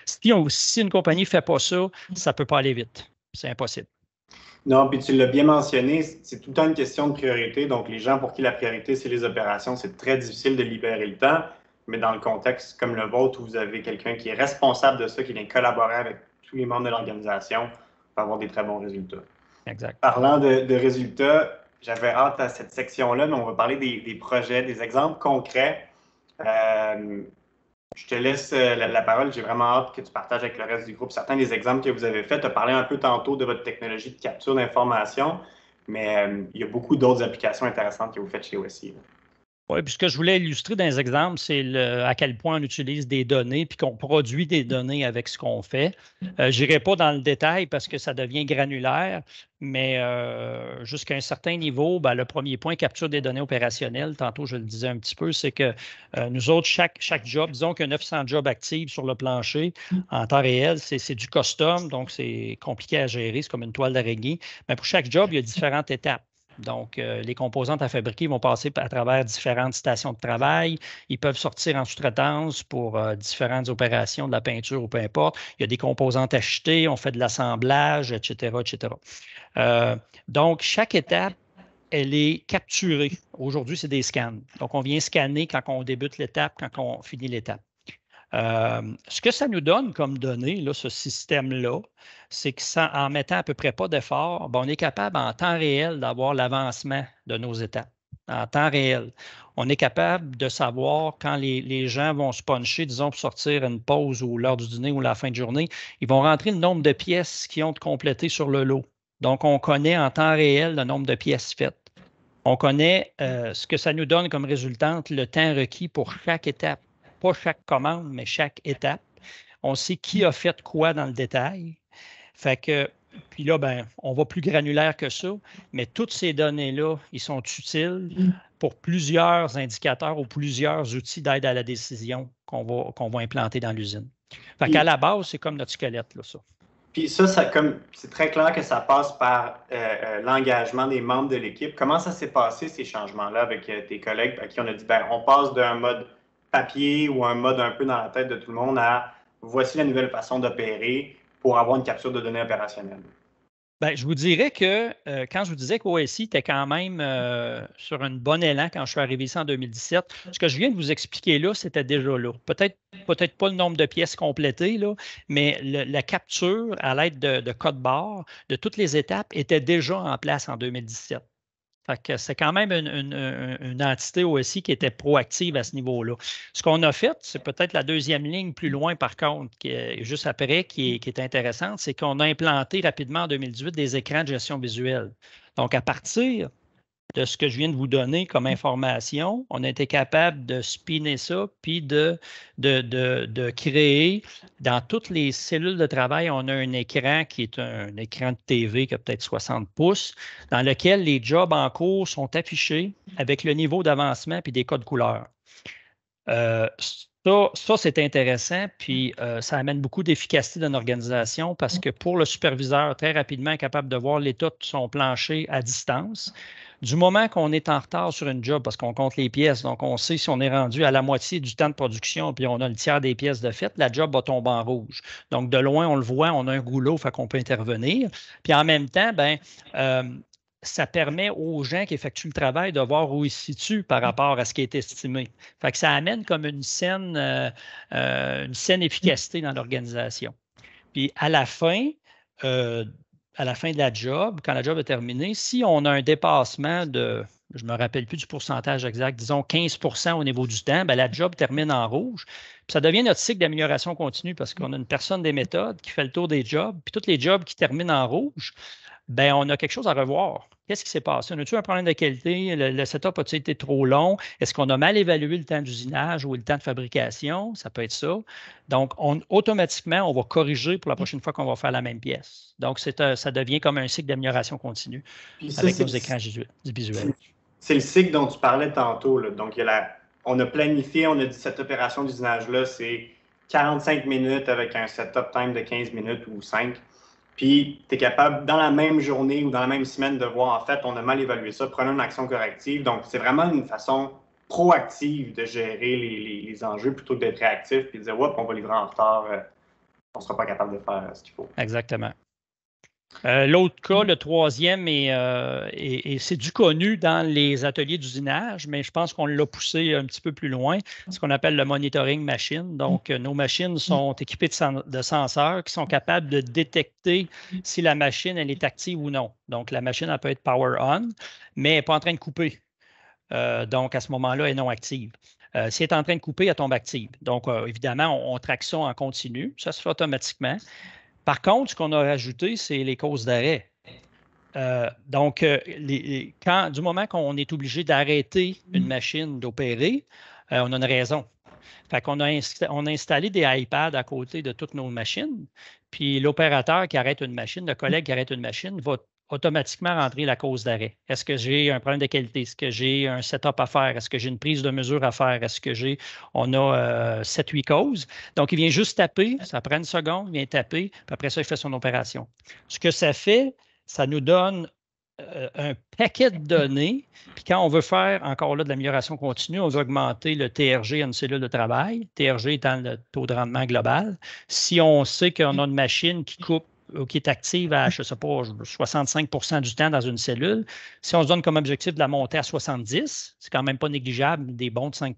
[SPEAKER 2] Si, si une compagnie ne fait pas ça, ça ne peut pas aller vite. C'est impossible.
[SPEAKER 1] Non, puis tu l'as bien mentionné, c'est tout le temps une question de priorité. Donc, les gens pour qui la priorité, c'est les opérations, c'est très difficile de libérer le temps. Mais dans le contexte comme le vôtre, où vous avez quelqu'un qui est responsable de ça, qui vient collaborer avec tous les membres de l'organisation, va avoir des très bons résultats. Exact. Parlant de, résultats, j'avais hâte à cette section-là, mais on va parler des, projets, des exemples concrets. Euh, je te laisse euh, la, parole. J'ai vraiment hâte que tu partages avec le reste du groupe certains des exemples que vous avez faits. Tu as parlé un peu tantôt de votre technologie de capture d'information, mais euh, il y a beaucoup d'autres applications intéressantes que vous faites chez OSI.
[SPEAKER 2] Oui, puis ce que je voulais illustrer dans les exemples, c'est à quel point on utilise des données, puis qu'on produit des données avec ce qu'on fait. Euh, je n'irai pas dans le détail parce que ça devient granulaire, mais euh, jusqu'à un certain niveau, ben, le premier point, capture des données opérationnelles, tantôt je le disais un petit peu, c'est que euh, nous autres, chaque, chaque job, disons qu'il y a 900 jobs actifs sur le plancher en temps réel, c'est, c'est du custom, donc c'est compliqué à gérer, c'est comme une toile d'araignée. Mais pour chaque job, il y a différentes étapes. Donc, euh, les composantes à fabriquer vont passer à travers différentes stations de travail. Ils peuvent sortir en sous-traitance pour euh, différentes opérations de la peinture ou peu importe. Il y a des composantes achetées, on fait de l'assemblage, etc., etc. Euh, donc, chaque étape, elle est capturée. Aujourd'hui, c'est des scans. Donc, on vient scanner quand on débute l'étape, quand on finit l'étape. Euh, ce que ça nous donne comme données, ce système-là, c'est qu'en mettant à peu près pas d'effort, ben, on est capable en temps réel d'avoir l'avancement de nos étapes. En temps réel. On est capable de savoir quand les, gens vont se puncher, disons, pour sortir une pause ou l'heure du dîner ou la fin de journée, ils vont rentrer le nombre de pièces qu'ils ont de sur le lot. Donc, on connaît en temps réel le nombre de pièces faites. On connaît euh, ce que ça nous donne comme résultante, le temps requis pour chaque étape pas chaque commande, mais chaque étape. On sait qui a fait quoi dans le détail. Fait que, puis là, ben, on va plus granulaire que ça, mais toutes ces données-là, ils sont utiles pour plusieurs indicateurs ou plusieurs outils d'aide à la décision qu'on va, qu'on va implanter dans l'usine. Fait qu'à la base, c'est comme notre squelette, là, ça.
[SPEAKER 1] Puis ça, ça comme c'est très clair que ça passe par euh, euh, l'engagement des membres de l'équipe. Comment ça s'est passé, ces changements-là, avec euh, tes collègues à qui on a dit, ben, on passe d'un mode papier ou un mode un peu dans la tête de tout le monde à voici la nouvelle façon d'opérer pour avoir une capture de données opérationnelle?
[SPEAKER 2] Bien, je vous dirais que euh, quand je vous disais qu'OSI était quand même euh, sur un bon élan quand je suis arrivé ici en 2017, ce que je viens de vous expliquer là, c'était déjà là. Peut-être peut-être pas le nombre de pièces complétées, là, mais la capture à l'aide de, de codes barres de toutes les étapes était déjà en place en 2017 que c'est quand même une, entité aussi qui était proactive à ce niveau-là. Ce qu'on a fait, c'est peut-être la deuxième ligne plus loin, par contre, qui juste après, qui est intéressante, c'est qu'on a implanté rapidement en 2018 des écrans de gestion visuelle. Donc, à partir de ce que je viens de vous donner comme information, on a été capable de spinner ça, puis de, de, créer. Dans toutes les cellules de travail, on a un écran qui est un, écran de TV qui a peut-être 60 pouces, dans lequel les jobs en cours sont affichés avec le niveau d'avancement puis des codes couleurs. Euh, ça, c'est intéressant, puis euh, ça amène beaucoup d'efficacité dans l'organisation parce que pour le superviseur, très rapidement, capable de voir l'état de son plancher à distance, du moment qu'on est en retard sur une job, parce qu'on compte les pièces, donc on sait si on est rendu à la moitié du temps de production, puis on a le tiers des pièces de fait, la job va tomber en rouge. Donc, de loin, on le voit, on a un goulot, fait qu'on peut intervenir. Puis en même temps, ben, euh, ça permet aux gens qui effectuent le travail de voir où ils se situent par mm. rapport à ce qui est estimé. Fait que ça amène comme une saine, euh, euh, une scène efficacité dans l'organisation. Puis à la fin, à la fin de la job, quand la job est terminée, si on a un dépassement de, je ne me rappelle plus du pourcentage exact, disons 15 au niveau du temps, ben, la job termine en rouge. Puis ça devient notre cycle d'amélioration continue parce qu'on a une personne des méthodes qui fait le tour des jobs, puis tous les jobs qui terminent en rouge, ben on a quelque chose à revoir. Qu'est-ce qui s'est passé? On a eu un problème de qualité? Le, setup a-t-il été trop long? Est-ce qu'on a mal évalué le temps d'usinage ou le temps de fabrication? Ça peut être ça. Donc, automatiquement, on va corriger pour la prochaine fois qu'on va faire la même pièce. Donc, ça devient comme un cycle d'amélioration continue avec nos écrans visuels.
[SPEAKER 1] C'est le cycle dont tu parlais tantôt. Donc, on a planifié, on a dit cette opération d'usinage-là, c'est 45 minutes avec un setup time de 15 minutes ou 5. Puis, tu es capable, dans la même journée ou dans la même semaine, de voir, en fait, on a mal évalué ça, prenons une action corrective. Donc, c'est vraiment une façon proactive de gérer les, enjeux plutôt que d'être réactif puis de dire, ouais, on va livrer en retard, euh, on ne sera pas capable de faire euh, ce qu'il faut.
[SPEAKER 2] Exactement. Euh, l'autre cas, le troisième, et, euh, c'est du connu dans les ateliers d'usinage, mais je pense qu'on l'a poussé un petit peu plus loin, ce qu'on appelle le monitoring machine. Donc, euh, nos machines sont équipées de, senseurs qui sont capables de détecter si la machine elle est active ou non. Donc, la machine elle peut être power on, mais elle n'est pas en train de couper. donc, à ce moment-là, elle est non active. si elle est en train de couper, elle tombe active. Donc, évidemment, on, on, traque ça en continu. Ça se fait automatiquement. Par contre, ce qu'on a rajouté, c'est les causes d'arrêt. Euh, donc, euh, du moment qu'on est obligé d'arrêter une mm. machine d'opérer, euh, on a une raison. Fait qu'on on a installé des iPads à côté de toutes nos machines. Puis l'opérateur qui arrête une machine, le collègue qui arrête une machine, va automatiquement rentrer la cause d'arrêt. Est-ce que j'ai un problème de qualité? Est-ce que j'ai un setup à faire? Est-ce que j'ai une prise de mesure à faire? Est-ce que j'ai. On a 7-8 euh, causes. Donc, il vient juste taper, ça prend une seconde, il vient taper, puis après ça, il fait son opération. Ce que ça fait, ça nous donne euh, un paquet de données. Puis quand on veut faire encore là de l'amélioration continue, on veut augmenter le TRG à une cellule de travail, TRG étant le taux de rendement global. Si on sait qu'on a une machine qui coupe euh, qui est active à, je sais pas, 65 du temps dans une cellule, si on se donne comme objectif de la monter à 70, c'est quand même pas négligeable, des bons de 5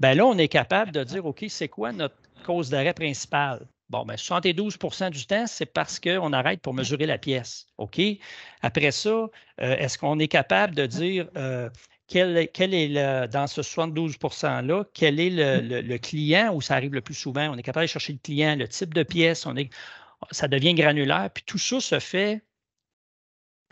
[SPEAKER 2] ben là, on est capable de dire, OK, c'est quoi notre cause d'arrêt principale? Bon, bien, 72 du temps, c'est parce qu'on arrête pour mesurer la pièce. OK? Après ça, euh, est-ce qu'on est capable de dire euh, quel, est le, dans ce 72 %-là, quel est le, client où ça arrive le plus souvent? On est capable de chercher le client, le type de pièce. On est, ça devient granulaire. Puis tout ça se fait,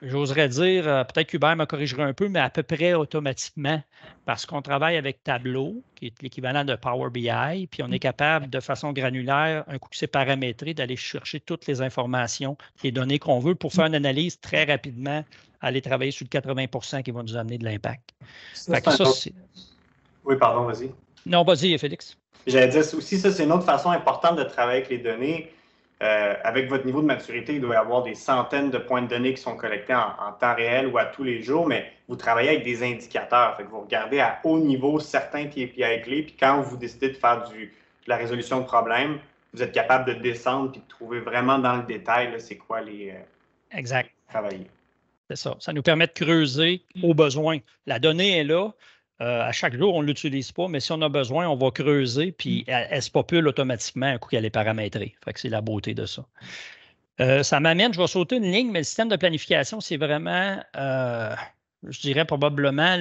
[SPEAKER 2] j'oserais dire, euh, peut-être qu'Hubert me corrigerait un peu, mais à peu près automatiquement, parce qu'on travaille avec Tableau, qui est l'équivalent de Power BI, puis on est mm. capable de façon granulaire, un coup que c'est paramétré, d'aller chercher toutes les informations, les données qu'on veut pour faire une analyse très rapidement, aller travailler sur le 80 qui vont nous amener de l'impact. Oui, pardon, vas-y. Non, vas-y, Félix.
[SPEAKER 1] J'allais dire aussi, ça, c'est une autre façon importante de travailler avec les données euh, avec votre niveau de maturité, il doit y avoir des centaines de points de données qui sont collectés en, temps réel ou à tous les jours, mais vous travaillez avec des indicateurs. vous regardez à haut niveau certains KPI clés, puis quand vous décidez de faire de la résolution de problèmes, vous êtes capable de descendre et de trouver vraiment dans le détail c'est quoi les. Euh,
[SPEAKER 2] exact. Travailler. C'est ça. Ça nous permet de creuser au besoin. La donnée est là. Euh, à chaque jour, on ne l'utilise pas, mais si on a besoin, on va creuser, puis mm. elle, se popule automatiquement un coup qu'elle est paramétrée. Fait c'est la beauté de ça. Euh, ça m'amène, je vais sauter une ligne, mais le système de planification, c'est vraiment, euh, je dirais probablement,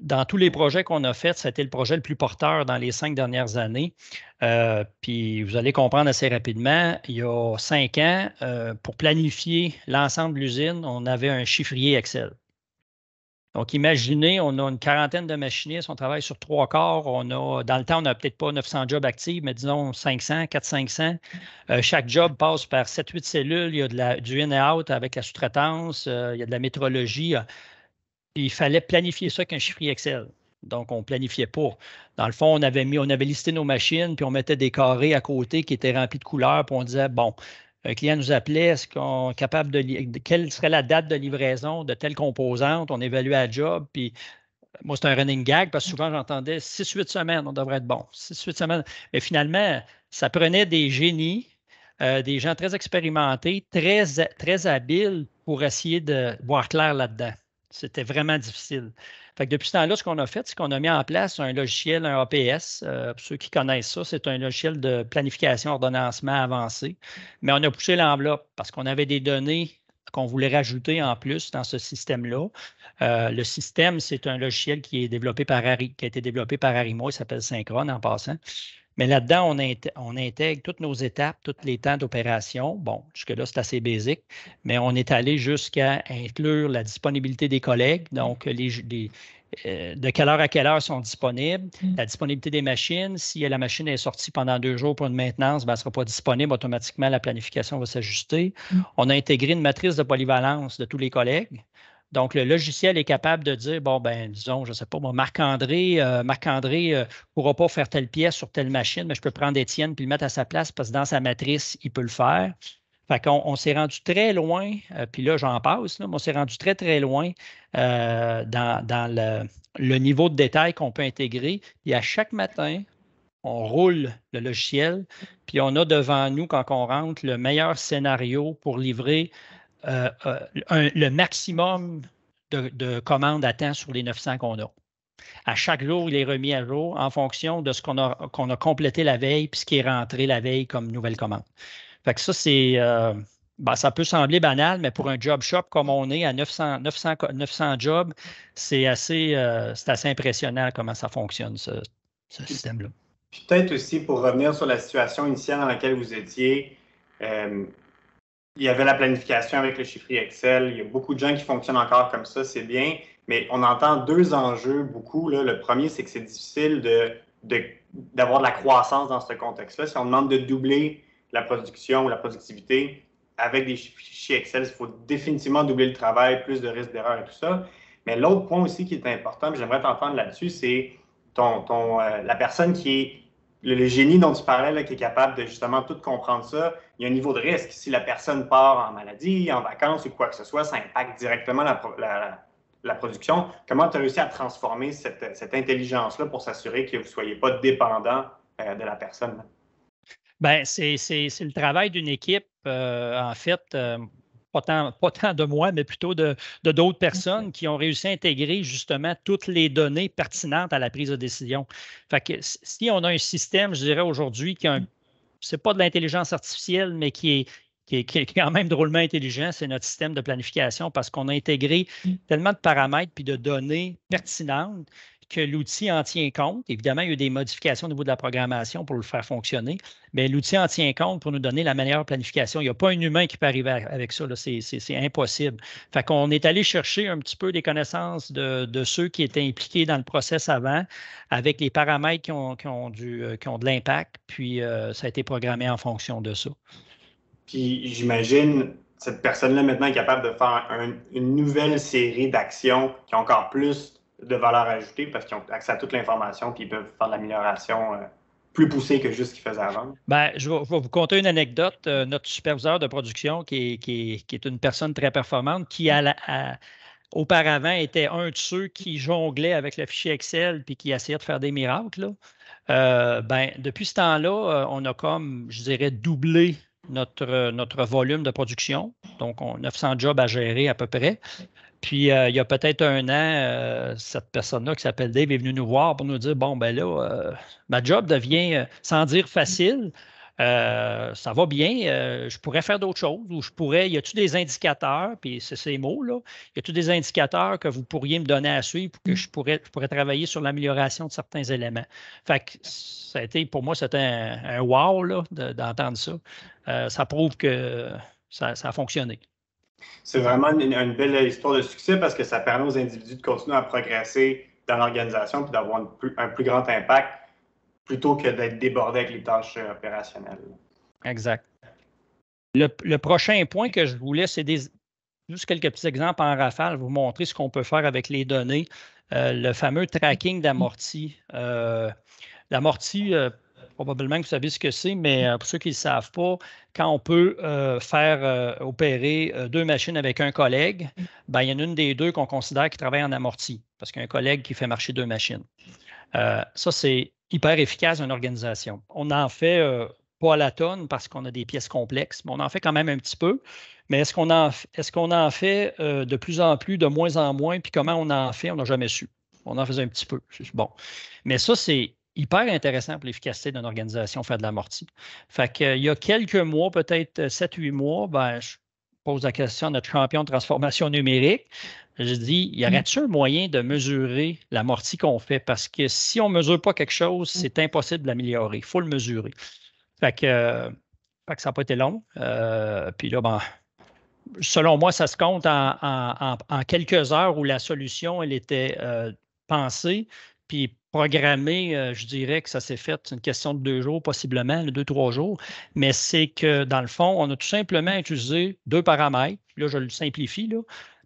[SPEAKER 2] dans tous les projets qu'on a faits, c'était le projet le plus porteur dans les cinq dernières années. puis vous allez comprendre assez rapidement, il y a cinq ans, pour planifier l'ensemble de l'usine, on avait un chiffrier Excel. Donc, imaginez, on a une quarantaine de machinistes, on travaille sur trois corps. On a, dans le temps, on n'a peut-être pas 900 jobs actifs, mais disons 500, 400-500. Euh, chaque job passe par 7-8 cellules. Il y a de la, du in-out avec la sous-traitance, euh, il y a de la métrologie. Euh, il fallait planifier ça qu'un chiffre Excel. Donc, on ne planifiait pas. Dans le fond, on avait, mis, on avait listé nos machines, puis on mettait des carrés à côté qui étaient remplis de couleurs, puis on disait, bon, un client nous appelait, est-ce qu'on capable de quelle serait la date de livraison de telle composante? On évaluait à job, puis euh, moi, c'est un running gag parce que souvent j'entendais 6-8 semaines, on devrait être bon. 6-8 semaines. Mais finalement, ça prenait des génies, euh, des gens très expérimentés, très, très habiles pour essayer de voir clair là-dedans. C'était vraiment difficile depuis ce temps-là, ce qu'on a fait, c'est qu'on a mis en place un logiciel, un APS. Euh, pour ceux qui connaissent ça, c'est un logiciel de planification ordonnancement avancé. Mais on a poussé l'enveloppe parce qu'on avait des données qu'on voulait rajouter en plus dans ce système-là. Euh, le système, c'est un logiciel qui qui a été développé par Arimo, il s'appelle Synchrone en passant. Mais là-dedans, on, intègre, toutes nos étapes, tous les temps d'opération. Bon, jusque-là, c'est assez basique, mais on est allé jusqu'à inclure la disponibilité des collègues, donc mm. euh, de quelle heure à quelle heure sont disponibles, mm. la disponibilité des machines. Si la machine est sortie pendant deux jours pour une maintenance, ben, elle ne sera pas disponible. Automatiquement, la planification va s'ajuster. Mm. On a intégré une matrice de polyvalence de tous les collègues. Donc, le logiciel est capable de dire, bon, ben, disons, je ne sais pas, moi, Marc-André, euh, Marc-André ne euh, pourra pas faire telle pièce sur telle machine, mais je peux prendre Étienne puis le mettre à sa place parce que dans sa matrice, il peut le faire. Fait qu'on on, s'est rendu très loin, euh, puis là, j'en passe, mais on s'est rendu très, très loin dans, le, le niveau de détail qu'on peut intégrer. Et à chaque matin, on roule le logiciel, puis on a devant nous, quand on rentre, le meilleur scénario pour livrer euh, euh, le maximum de, commandes à sur les 900 qu'on a. À chaque jour, il est remis à jour en fonction de ce qu'on a, complété la veille puis ce qui est rentré la veille comme nouvelle commande. Fait que ça, c'est. Euh, ben, ça peut sembler banal, mais pour un job shop comme on est à 900, 900, 900 jobs, c'est assez, assez impressionnant comment ça fonctionne, ce, système-là.
[SPEAKER 1] Peut-être aussi pour revenir sur la situation initiale dans laquelle vous étiez, il y avait la planification avec le chiffrier Excel. Il y a beaucoup de gens qui fonctionnent encore comme ça, c'est bien. Mais on entend deux enjeux beaucoup. Le premier, c'est que c'est difficile d'avoir de, la croissance dans ce contexte-là. Si on demande de doubler la production ou la productivité avec des fichiers Excel, il faut définitivement doubler le travail, plus de risques d'erreur et tout ça. Mais l'autre point aussi qui est important, j'aimerais t'entendre là-dessus, c'est euh, la personne qui est le, génie dont tu parlais, qui est capable de justement tout comprendre ça, il y a un niveau de risque. Si la personne part en maladie, en vacances ou quoi que ce soit, ça impacte directement la, la, production. Comment tu as réussi à transformer cette, intelligence-là pour s'assurer que vous ne soyez pas dépendant euh, de la personne?
[SPEAKER 2] Ben c'est le travail d'une équipe. Euh, en fait, euh, pas tant, pas tant, de moi, mais plutôt de d'autres personnes qui ont réussi à intégrer justement toutes les données pertinentes à la prise de décision. Fait que si on a un système, je dirais aujourd'hui, qui c'est pas de l'intelligence artificielle, mais qui est, qui est, quand même drôlement intelligent, c'est notre système de planification parce qu'on a intégré mm. tellement de paramètres puis de données pertinentes que l'outil en tient compte. Évidemment, il y a eu des modifications au niveau de la programmation pour le faire fonctionner, mais l'outil en tient compte pour nous donner la meilleure planification. Il n'y a pas un humain qui peut arriver avec ça. C'est impossible. Fait qu'on est allé chercher un petit peu des connaissances de, ceux qui étaient impliqués dans le process avant, avec les paramètres qui ont, euh, de l'impact, puis euh, ça a été programmé en fonction de ça.
[SPEAKER 1] Puis j'imagine, cette personne-là maintenant est capable de faire une nouvelle série d'actions qui ont encore plus de valeur ajoutée parce qu'ils ont accès à toute l'information puis ils peuvent faire de l'amélioration euh, plus poussée que juste ce qu'ils faisaient avant.
[SPEAKER 2] Bien, je, vais, vous conter une anecdote. Euh, notre superviseur de production, qui est, qui, une personne très performante, qui a, auparavant était un de ceux qui jonglait avec le fichier Excel puis qui essayait de faire des miracles. Là. Euh, ben, depuis ce temps-là, on a comme, je dirais, doublé notre, notre volume de production. Donc, on 900 jobs à gérer à peu près. Puis euh, il y a peut-être un an, euh, cette personne-là qui s'appelle Dave est venue nous voir pour nous dire Bon, ben là, euh, ma job devient, sans dire facile, ça va bien, je pourrais faire d'autres choses ou je pourrais. il Y a-tu des indicateurs Puis c'est ces mots-là. il Y a-tu des indicateurs que vous pourriez me donner à suivre pour que mm. je pourrais, travailler sur l'amélioration de certains éléments Fait que ça a été, pour moi, c'était un, wow d'entendre ça. ça prouve que ça a fonctionné.
[SPEAKER 1] C'est vraiment une, belle histoire de succès parce que ça permet aux individus de continuer à progresser dans l'organisation et d'avoir un plus grand impact plutôt que d'être débordé avec les tâches euh, opérationnelles.
[SPEAKER 2] Exact. Le, prochain point que je voulais, c'est juste quelques petits exemples en rafale, vous montrer ce qu'on peut faire avec les données. Euh, le fameux tracking d'amorti. Euh, l'amorti, probablement que vous savez ce que c'est, mais euh, pour ceux qui ne le savent pas, quand on peut euh, faire euh, opérer deux machines avec un collègue, ben, il y en a une des deux qu'on considère qui travaille en amorti, parce qu'il y a un collègue qui fait marcher deux machines. ça, c'est hyper efficace dans une organisation. On en fait pas la tonne parce qu'on a des pièces complexes, mais on en fait quand même un petit peu. Mais est-ce qu'on en, en, fait de plus en plus, de moins en moins, puis comment on en fait, on n'a jamais su. On en faisait un petit peu. Bon. Mais ça, c'est hyper intéressant pour l'efficacité d'une organisation faire de l'amorti. Fait il y a quelques mois, peut-être 7-8 euh, mois, ben, je pose la question à notre champion de transformation numérique. Je dis, y mm. aurait-il un moyen de mesurer l'amorti qu'on fait? Parce que si on ne mesure pas quelque chose, mm. c'est impossible de l'améliorer. Il faut le mesurer. Fait que, euh, ça n'a pas été long. Euh, puis là, ben, selon moi, ça se compte en, quelques heures où la solution, elle était pensée, puis programmé, euh, je dirais que ça s'est fait une question de deux jours, possiblement, deux, trois jours, mais c'est que dans le fond, on a tout simplement utilisé deux paramètres. Là, je le simplifie, là.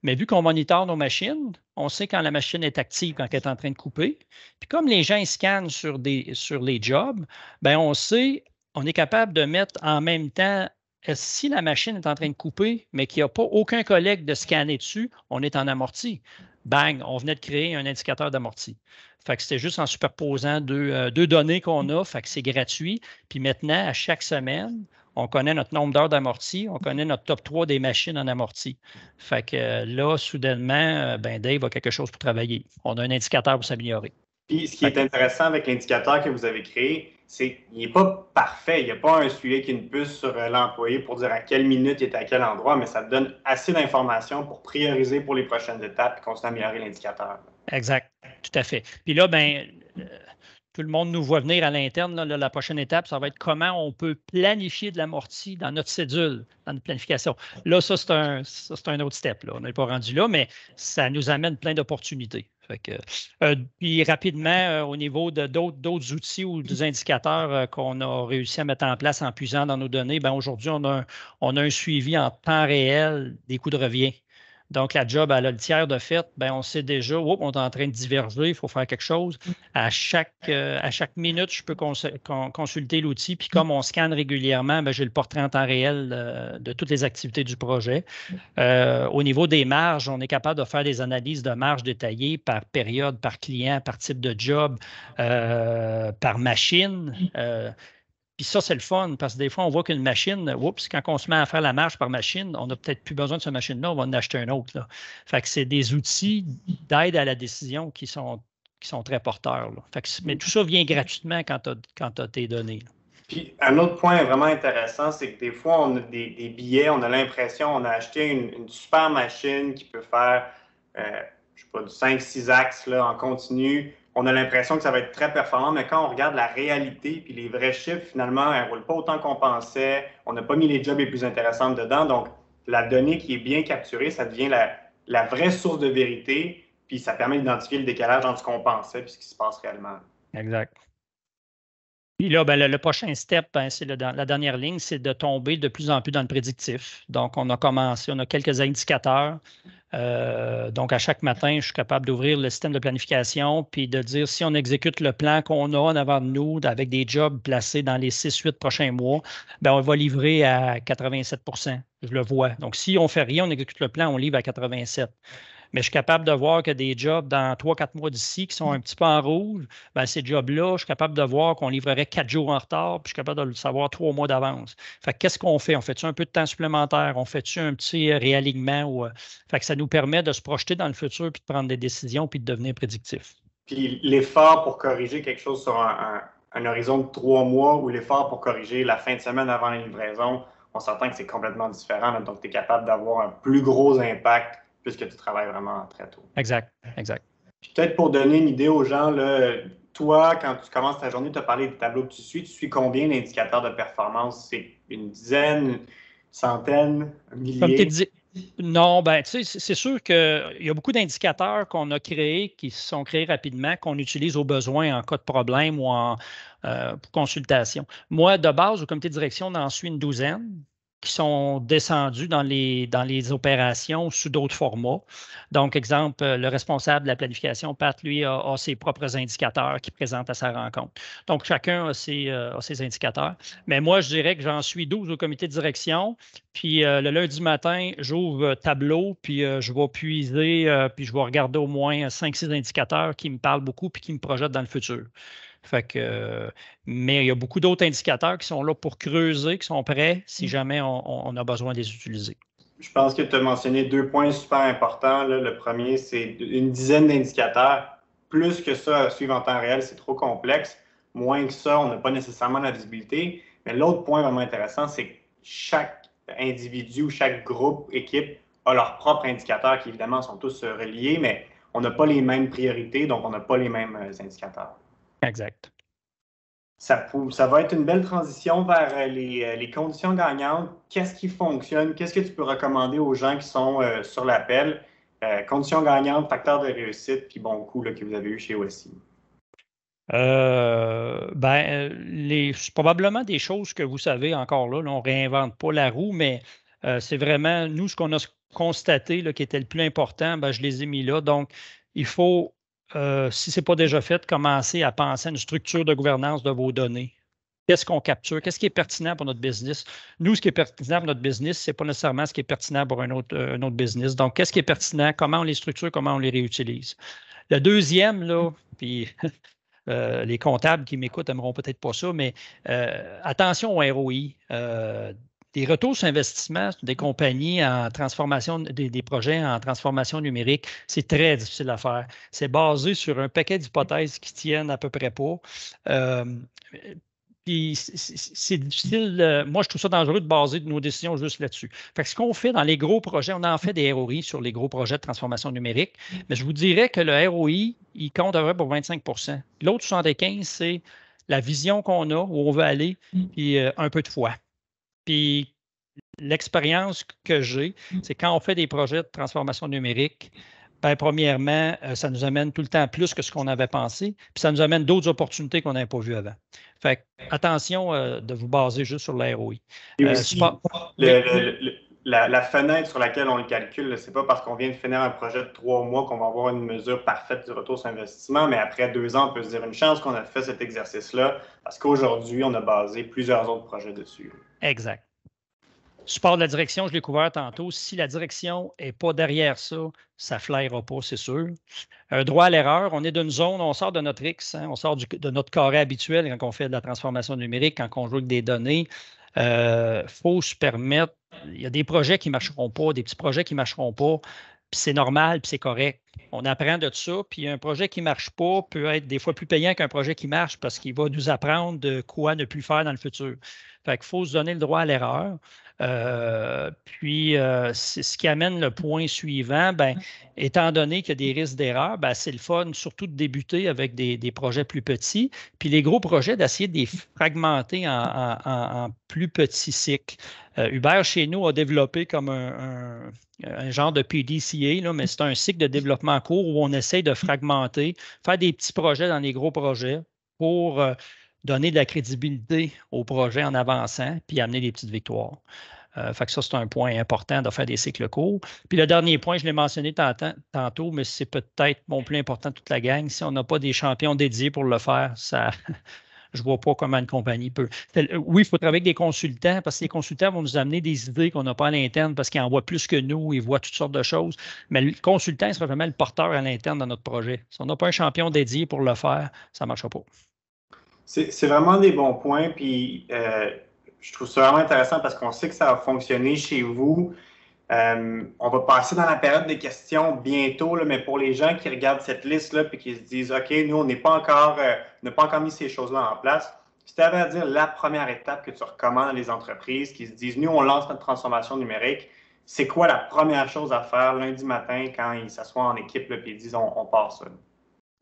[SPEAKER 2] Mais vu qu'on monitore nos machines, on sait quand la machine est active, quand elle est en train de couper. Puis comme les gens scannent sur, des, sur les jobs, ben on sait, on est capable de mettre en même temps euh, si la machine est en train de couper, mais qu'il n'y a pas aucun collègue de scanner dessus, on est en amorti bang, on venait de créer un indicateur d'amorti. Fait que c'était juste en superposant euh, deux, données qu'on a, fait que c'est gratuit. Puis maintenant, à chaque semaine, on connaît notre nombre d'heures d'amorti, on connaît notre top 3 des machines en amorti. Fait que euh, là, soudainement, euh, ben Dave a quelque chose pour travailler. On a un indicateur pour s'améliorer.
[SPEAKER 1] Puis ce qui est intéressant avec l'indicateur que vous avez créé, il n'est pas parfait. Il n'y a pas un sujet qui ne puce sur euh, l'employé pour dire à quelle minute il est à quel endroit, mais ça donne assez d'informations pour prioriser pour les prochaines étapes et continuer à améliorer l'indicateur.
[SPEAKER 2] Exact, tout à fait. Puis là, ben, euh, tout le monde nous voit venir à l'interne. la prochaine étape, ça va être comment on peut planifier de l'amorti dans notre cédule, dans notre planification. Là, ça, c'est un, autre step. On n'est pas rendu là, mais ça nous amène plein d'opportunités. Fait que, euh, puis rapidement, euh, au niveau de d'autres, outils ou des indicateurs euh, qu'on a réussi à mettre en place en puisant dans nos données, ben, aujourd'hui, on a, on a un suivi en temps réel des coûts de revient. Donc, la job, à a de fait. Ben, on sait déjà, on est en train de diverger, il faut faire quelque chose. Mm. À chaque, euh, à chaque minute, je peux consulter l'outil. Puis, comme mm. on scanne régulièrement, ben, j'ai le portrait en temps réel euh, de toutes les activités du projet. Mm. Euh, au niveau des marges, on est capable de faire des analyses de marge détaillées par période, par client, par type de job, par machine. Puis ça, c'est le fun, parce que des fois, on voit qu'une machine, oups, quand on se met à faire la marche par machine, on n'a peut-être plus besoin de cette machine-là, on va en acheter un autre. Fait que c'est des outils d'aide à la décision qui sont, qui sont très porteurs. Fait que, mais tout ça vient gratuitement quand tu as, tes données. Puis un autre point vraiment
[SPEAKER 1] intéressant, c'est que des fois, on a des, billets, on a l'impression, on a acheté une, super machine qui peut faire, je euh, je sais pas, du 5-6 axes là, en continu on a l'impression que ça va être très performant, mais quand on regarde la réalité puis les vrais chiffres, finalement, elle ne roule pas autant qu'on pensait. On n'a pas mis les jobs les plus intéressants dedans. Donc, la donnée qui est bien capturée, ça devient la, la vraie source de vérité, puis ça permet d'identifier le décalage entre ce qu'on pensait et ce qui se passe réellement.
[SPEAKER 2] Exact. Puis là, ben, le, prochain step, hein, c'est la dernière ligne, c'est de tomber de plus en plus dans le prédictif. Donc, on a commencé, on a quelques indicateurs. Euh, donc, à chaque matin, je suis capable d'ouvrir le système de planification puis de dire si on exécute le plan qu'on a en avant de nous avec des jobs placés dans les 6-8 prochains mois, ben, on va livrer à 87 Je le vois. Donc, si on ne fait rien, on exécute le plan, on livre à 87 mais je suis capable de voir que des jobs dans 3-4 mois d'ici qui sont un petit peu en rouge, ben, ces jobs-là, je suis capable de voir qu'on livrerait 4 jours en retard, puis je suis capable de le savoir 3 mois d'avance. Fait qu'est-ce qu'on fait? On fait-tu un peu de temps supplémentaire? On fait-tu un petit euh, réalignement? Ou, euh, fait que ça nous permet de se projeter dans le futur, puis de prendre des décisions, puis de devenir prédictif.
[SPEAKER 1] Puis l'effort pour corriger quelque chose sur un, horizon de 3 mois ou l'effort pour corriger la fin de semaine avant la livraison, on s'entend que c'est complètement différent. donc, tu es capable d'avoir un plus gros impact puisque tu travailles vraiment très tôt.
[SPEAKER 2] Exact, exact.
[SPEAKER 1] Peut-être pour donner une idée aux gens, là, toi, quand tu commences ta journée, tu as parlé des tableaux que tu suis. Tu suis combien d'indicateurs de performance? C'est une dizaine, une centaine, un millier?
[SPEAKER 2] non, ben, tu sais, c'est sûr qu'il y a beaucoup d'indicateurs qu'on a créés, qui se sont créés rapidement, qu'on utilise au besoin en cas de problème ou en euh, consultation. Moi, de base, au comité de direction, on en suit une douzaine qui sont descendus dans les, dans les opérations sous d'autres formats. Donc, exemple, euh, le responsable de la planification, Pat, lui, a, ses propres indicateurs qu'il présente à sa rencontre. Donc, chacun euh, a ses, indicateurs. Mais moi, je dirais que j'en suis 12 au comité de direction. Puis euh, le lundi matin, j'ouvre tableau, puis je vais puiser, puis je vais regarder au moins 5-6 indicateurs qui me parlent beaucoup, puis qui me projettent dans le futur. Fait que, mais il y a beaucoup d'autres indicateurs qui sont là pour creuser, qui sont prêts si mm. jamais on, a besoin de les utiliser.
[SPEAKER 1] Je pense que tu as mentionné deux points super importants. Le premier, c'est une dizaine d'indicateurs. Plus que ça, suivre en temps réel, c'est trop complexe. Moins que ça, on n'a pas nécessairement la visibilité. Mais l'autre point vraiment intéressant, c'est que chaque individu ou chaque groupe, équipe a leurs propres indicateurs qui, évidemment, sont tous euh, reliés, mais on n'a pas les mêmes priorités, donc on n'a pas les mêmes euh, indicateurs. Exact. Ça, va être une belle transition vers euh, euh, les, conditions gagnantes. Qu'est-ce qui fonctionne? Qu'est-ce que tu peux recommander aux gens qui sont euh, sur l'appel? conditions gagnantes, facteurs de réussite, puis bon coup que vous avez eu chez OSI.
[SPEAKER 2] Euh, ben, les, probablement des choses que vous savez encore là, on ne réinvente pas la roue, mais c'est vraiment nous ce qu'on a constaté qui était le plus important, ben, je les ai mis là. Donc, il faut euh, si ce n'est pas déjà fait, commencez à penser à une structure de gouvernance de vos données. Qu'est-ce qu'on capture? Qu'est-ce qui est pertinent pour notre business? Nous, ce qui est pertinent pour notre business, ce n'est pas nécessairement ce qui est pertinent pour euh, un autre, business. Donc, qu'est-ce qui est pertinent? Comment on les structure? Comment on les réutilise? Le deuxième, là, puis [laughs] euh, les comptables qui m'écoutent n'aimeront peut-être pas ça, mais attention au ROI des retours sur investissement des compagnies en transformation, des, projets en transformation numérique, c'est très difficile à faire. C'est basé sur un paquet d'hypothèses qui tiennent à peu près pas. Euh, c'est difficile. moi, je trouve ça dangereux de baser nos décisions juste là-dessus. Fait que ce qu'on fait dans les gros projets, on en fait des ROI sur les gros projets de transformation numérique, mais je vous dirais que le ROI, il compte à peu pour 25 L'autre 75, c'est la vision qu'on a, où on veut aller, mm. puis euh, un peu de foi. Puis l'expérience que j'ai, mmh. c'est quand on fait des projets de transformation numérique, ben, premièrement, euh, ça nous amène tout le temps plus que ce qu'on avait pensé, puis ça nous amène d'autres opportunités qu'on n'avait pas vues avant. Fait attention euh, de vous baser juste sur l'ROI. Euh, le,
[SPEAKER 1] la, fenêtre sur laquelle on le calcule, c'est pas parce qu'on vient de finir un projet de trois mois qu'on va avoir une mesure parfaite du retour sur investissement, mais après deux ans, on peut se dire une chance qu'on a fait cet exercice-là parce qu'aujourd'hui, on a basé plusieurs autres projets dessus.
[SPEAKER 2] Exact. Support de la direction, je l'ai couvert tantôt. Si la direction n'est pas derrière ça, ça ne flaira pas, c'est sûr. Un droit à l'erreur, on est d'une zone, on sort de notre X, hein, on sort de notre carré habituel quand on fait de la transformation numérique, quand on joue des données. Il euh, faut se permettre il y a des projets qui ne marcheront pas, des petits projets qui ne marcheront pas, puis c'est normal, puis c'est correct. On apprend de ça, puis un projet qui ne marche pas peut être des fois plus payant qu'un projet qui marche parce qu'il va nous apprendre de quoi ne plus faire dans le futur. Fait qu'il faut se donner le droit à l'erreur. Euh, puis, euh, ce qui amène le point suivant, ben, étant donné qu'il y a des risques d'erreur, ben, c'est le fun surtout de débuter avec des, projets plus petits, puis les gros projets, d'essayer de les fragmenter en, plus petits cycles. Euh, Hubert, chez nous, a développé comme un, genre de PDCA, là, mais c'est un cycle de développement court où on essaye de fragmenter, faire des petits projets dans les gros projets pour donner de la crédibilité au projet en avançant, puis amener des petites victoires. Euh, fait que ça, c'est un point important de faire des cycles courts. Puis le dernier point, je l'ai mentionné tantôt, mais c'est peut-être mon plus important de toute la gang. Si on n'a pas des champions dédiés pour le faire, ça. [laughs] Je ne vois pas comment une compagnie peut. Euh, oui, il faut travailler avec des consultants parce que les consultants vont nous amener des idées qu'on n'a pas à l'interne parce qu'ils en voient plus que nous, ils voient toutes sortes de choses. Mais le consultant sera vraiment le porteur à l'interne dans notre projet. Si on n'a pas un champion dédié pour le faire, ça ne marchera pas.
[SPEAKER 1] C'est vraiment des bons points, puis euh, je trouve ça vraiment intéressant parce qu'on sait que ça a fonctionné chez vous. Euh, on va passer dans la période des questions bientôt, mais pour les gens qui regardent cette liste-là et qui se disent OK, nous, on n'est pas encore, euh, n'a pas encore mis ces choses-là en place, si tu à dire la première étape que tu recommandes à les entreprises qui se disent Nous, on lance notre transformation numérique, c'est quoi la première chose à faire lundi matin quand ils s'assoient en équipe et disent on, on part ça?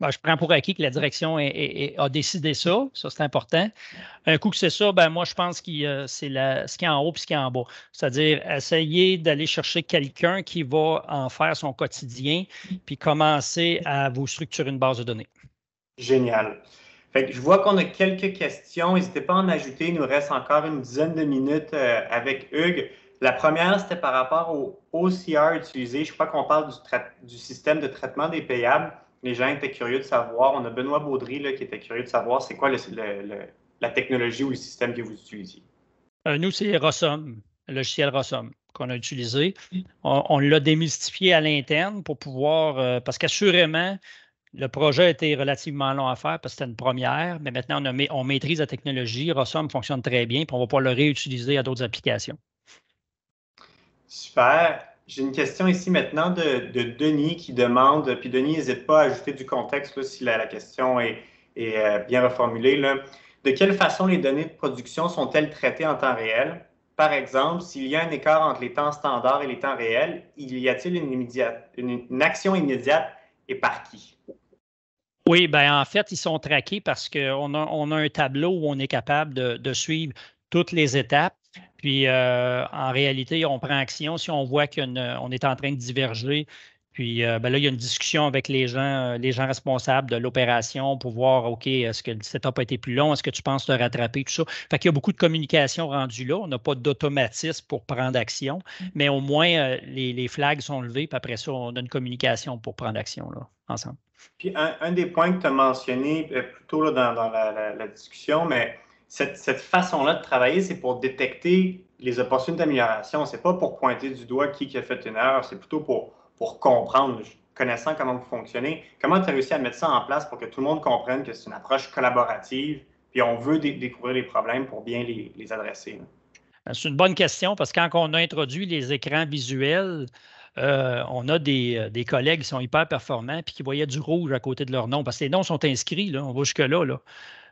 [SPEAKER 2] Ben, je prends pour acquis que la direction a décidé ça. Ça, c'est important. Un coup que c'est ça, ben, moi, je pense que euh, c'est ce qui est en haut et ce qui est en bas. C'est-à-dire essayer d'aller chercher quelqu'un qui va en faire son quotidien, puis commencer à vous structurer une base de données.
[SPEAKER 1] Génial. je vois qu'on a quelques questions. N'hésitez pas à en ajouter. Il nous reste encore une dizaine de minutes euh, avec Hugues. La première, c'était par rapport au OCR utilisé. Je crois qu'on parle du système de traitement des payables les gens étaient curieux de savoir. On a Benoît Baudry qui était curieux de savoir c'est quoi la technologie ou le système que vous utilisiez.
[SPEAKER 2] Euh, nous, c'est Rossum, le logiciel Rossum qu'on a utilisé. On, l'a démystifié à l'interne pour pouvoir, euh, parce qu'assurément, le projet était relativement long à faire parce que c'était une première, mais maintenant on, on maîtrise la technologie. Rossum fonctionne très bien, puis on va pouvoir le réutiliser à d'autres applications.
[SPEAKER 1] Super. J'ai une question ici maintenant de, Denis qui demande, puis Denis n'hésite pas à ajouter du contexte si la, question est, euh, bien reformulée. De quelle façon les données de production sont-elles traitées en temps réel? Par exemple, s'il y a un écart entre les temps standards et les temps réels, y a-t-il une, action immédiate et par qui?
[SPEAKER 2] Oui, bien en fait, ils sont traqués parce qu'on a, un tableau où on est capable de suivre toutes les étapes. Puis, euh, en réalité, on prend action si on voit qu'on est en train de diverger. Puis euh, ben là, il y a une discussion avec les gens, euh, les gens responsables de l'opération pour voir, OK, est-ce que le setup a été plus long? Est-ce que tu penses te rattraper? Tout ça. Fait qu'il y a beaucoup de communication rendue là. On n'a pas d'automatisme pour prendre action, mm. mais au moins, les, flags sont levés. Puis après ça, on a une communication pour prendre action là, ensemble.
[SPEAKER 1] Puis un, des points que tu as mentionné plutôt dans, la, discussion, mais cette, façon-là de travailler, c'est pour détecter les opportunités d'amélioration. C'est pas pour pointer du doigt qui, a fait une erreur, c'est plutôt pour, comprendre, connaissant comment vous fonctionnez, comment tu as réussi à mettre ça en place pour que tout le monde comprenne que c'est une approche collaborative, puis on veut découvrir les problèmes pour bien les, adresser.
[SPEAKER 2] Euh, c'est une bonne question parce que quand on a introduit les écrans visuels, euh, on a euh, des, collègues qui sont hyper performants puis qui voyaient du rouge à côté de leur nom parce que les noms sont inscrits, là, on va jusque-là. Là.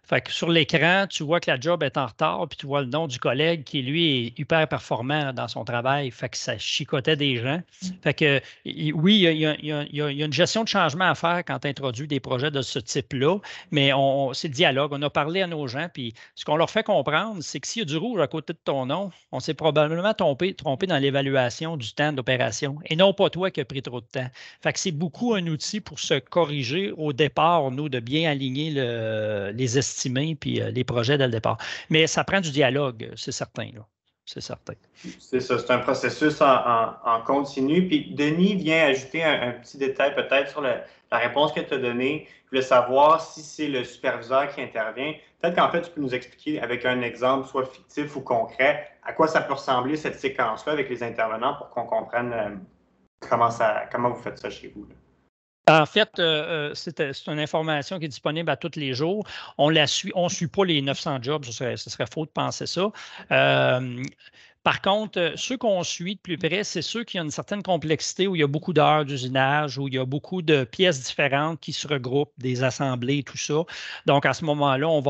[SPEAKER 2] Fait sur l'écran, tu vois que la job est en retard, puis tu vois le nom du collègue qui, lui, est hyper performant dans son travail. Fait que ça chicotait des gens. Fait que oui, il y a, une gestion de changement à faire quand tu introduis des projets de ce type-là, mais on, c'est le dialogue. On a parlé à nos gens, puis ce qu'on leur fait comprendre, c'est que s'il y a du rouge à côté de ton nom, on s'est probablement trompé, trompé dans l'évaluation du temps d'opération et non pas toi qui as pris trop de temps. Fait que c'est beaucoup un outil pour se corriger au départ, nous, de bien aligner les estimations et puis euh, les projets dès le départ. Mais ça prend du dialogue, c'est certain. C'est certain.
[SPEAKER 1] C'est ça, c'est un processus en, continu. Puis Denis vient ajouter un, petit détail peut-être sur la réponse que tu as donnée. Je voulais savoir si c'est le superviseur qui intervient. Peut-être qu'en fait, tu peux nous expliquer avec un exemple, soit fictif ou concret, à quoi ça peut ressembler cette séquence-là avec les intervenants pour qu'on comprenne euh, comment, ça, comment vous faites ça chez vous.
[SPEAKER 2] En fait, euh, euh, euh, c'est une information qui est disponible à tous les jours. On ne suit pas les 900 jobs, ce serait, faux de penser ça. Par contre, euh, ceux qu'on suit de plus près, c'est ceux qui ont une certaine complexité, où il y a beaucoup d'heures d'usinage, où il y a beaucoup de pièces différentes qui se regroupent, des assemblées, tout ça. Donc, à ce moment-là, on va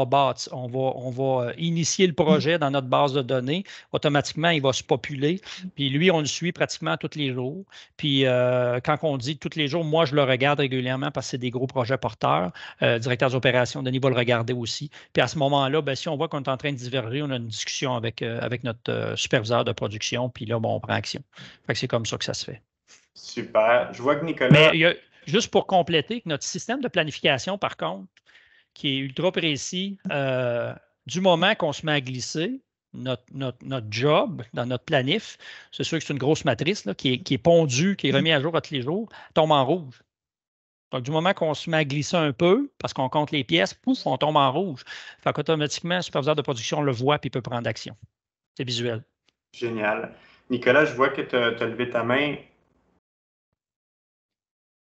[SPEAKER 2] on va, on va euh, initier le projet dans notre base de données. Automatiquement, il va se populer. Puis lui, on le suit pratiquement tous les jours. Puis euh, quand on dit tous les jours, moi, je le regarde régulièrement parce que c'est des gros projets porteurs. Euh, directeur d'opération, Denis va le regarder aussi. Puis à ce moment-là, ben, si on voit qu'on est en train de diverger, on a une discussion avec, avec notre super superviseur de production, puis là, bon, on prend action. Fait c'est comme ça que ça se fait.
[SPEAKER 1] Super. Je vois que Nicolas. Mais
[SPEAKER 2] juste pour compléter, notre système de planification, par contre, qui est ultra précis, euh, du moment qu'on se met à glisser, notre, job dans notre planif, c'est sûr que c'est une grosse matrice qui, est, qui, pondue, qui est remis à jour à tous les jours, tombe en rouge. Donc, du moment qu'on se met à glisser un peu, parce qu'on compte les pièces, pouf, on tombe en rouge. Fait qu'automatiquement, le superviseur de production le voit puis peut prendre action. C'est visuel.
[SPEAKER 1] Génial. Nicolas, je vois que tu as, levé ta main.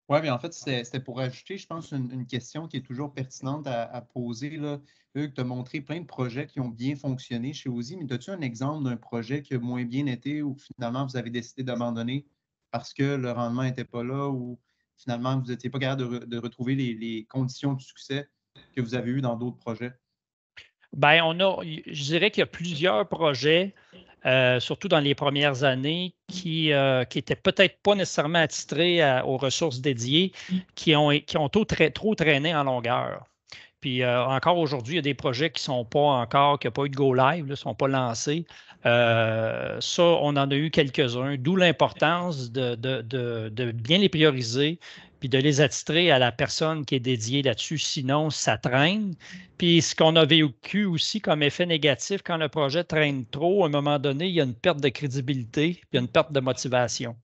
[SPEAKER 1] Oui, bien. en fait, c'était pour ajouter, je pense, une, question qui est toujours pertinente à, poser. Là. tu as montré plein de projets qui ont bien fonctionné chez Ozi, mais as-tu un exemple d'un projet qui a moins bien été ou finalement vous avez décidé d'abandonner parce que le rendement n'était pas là ou finalement vous n'étiez pas capable de, retrouver les, les, conditions de succès que vous avez eues dans d'autres projets?
[SPEAKER 2] Bien, on a, je dirais qu'il y a plusieurs projets, euh, surtout dans les premières années, qui n'étaient euh, peut-être pas nécessairement attitrés aux ressources dédiées, qui ont, qui ont trop traîné en longueur. Puis euh, encore aujourd'hui, il y a des projets qui ne sont pas encore, qui n'ont pas eu de go live, ne sont pas lancés. ça, on en a eu quelques-uns, d'où l'importance de, de, bien les prioriser puis de les attitrer à la personne qui est dédiée là-dessus. Sinon, ça traîne. Puis ce qu'on a vécu aussi comme effet négatif, quand le projet traîne trop, à un moment donné, il y a une perte de crédibilité, puis une perte de motivation.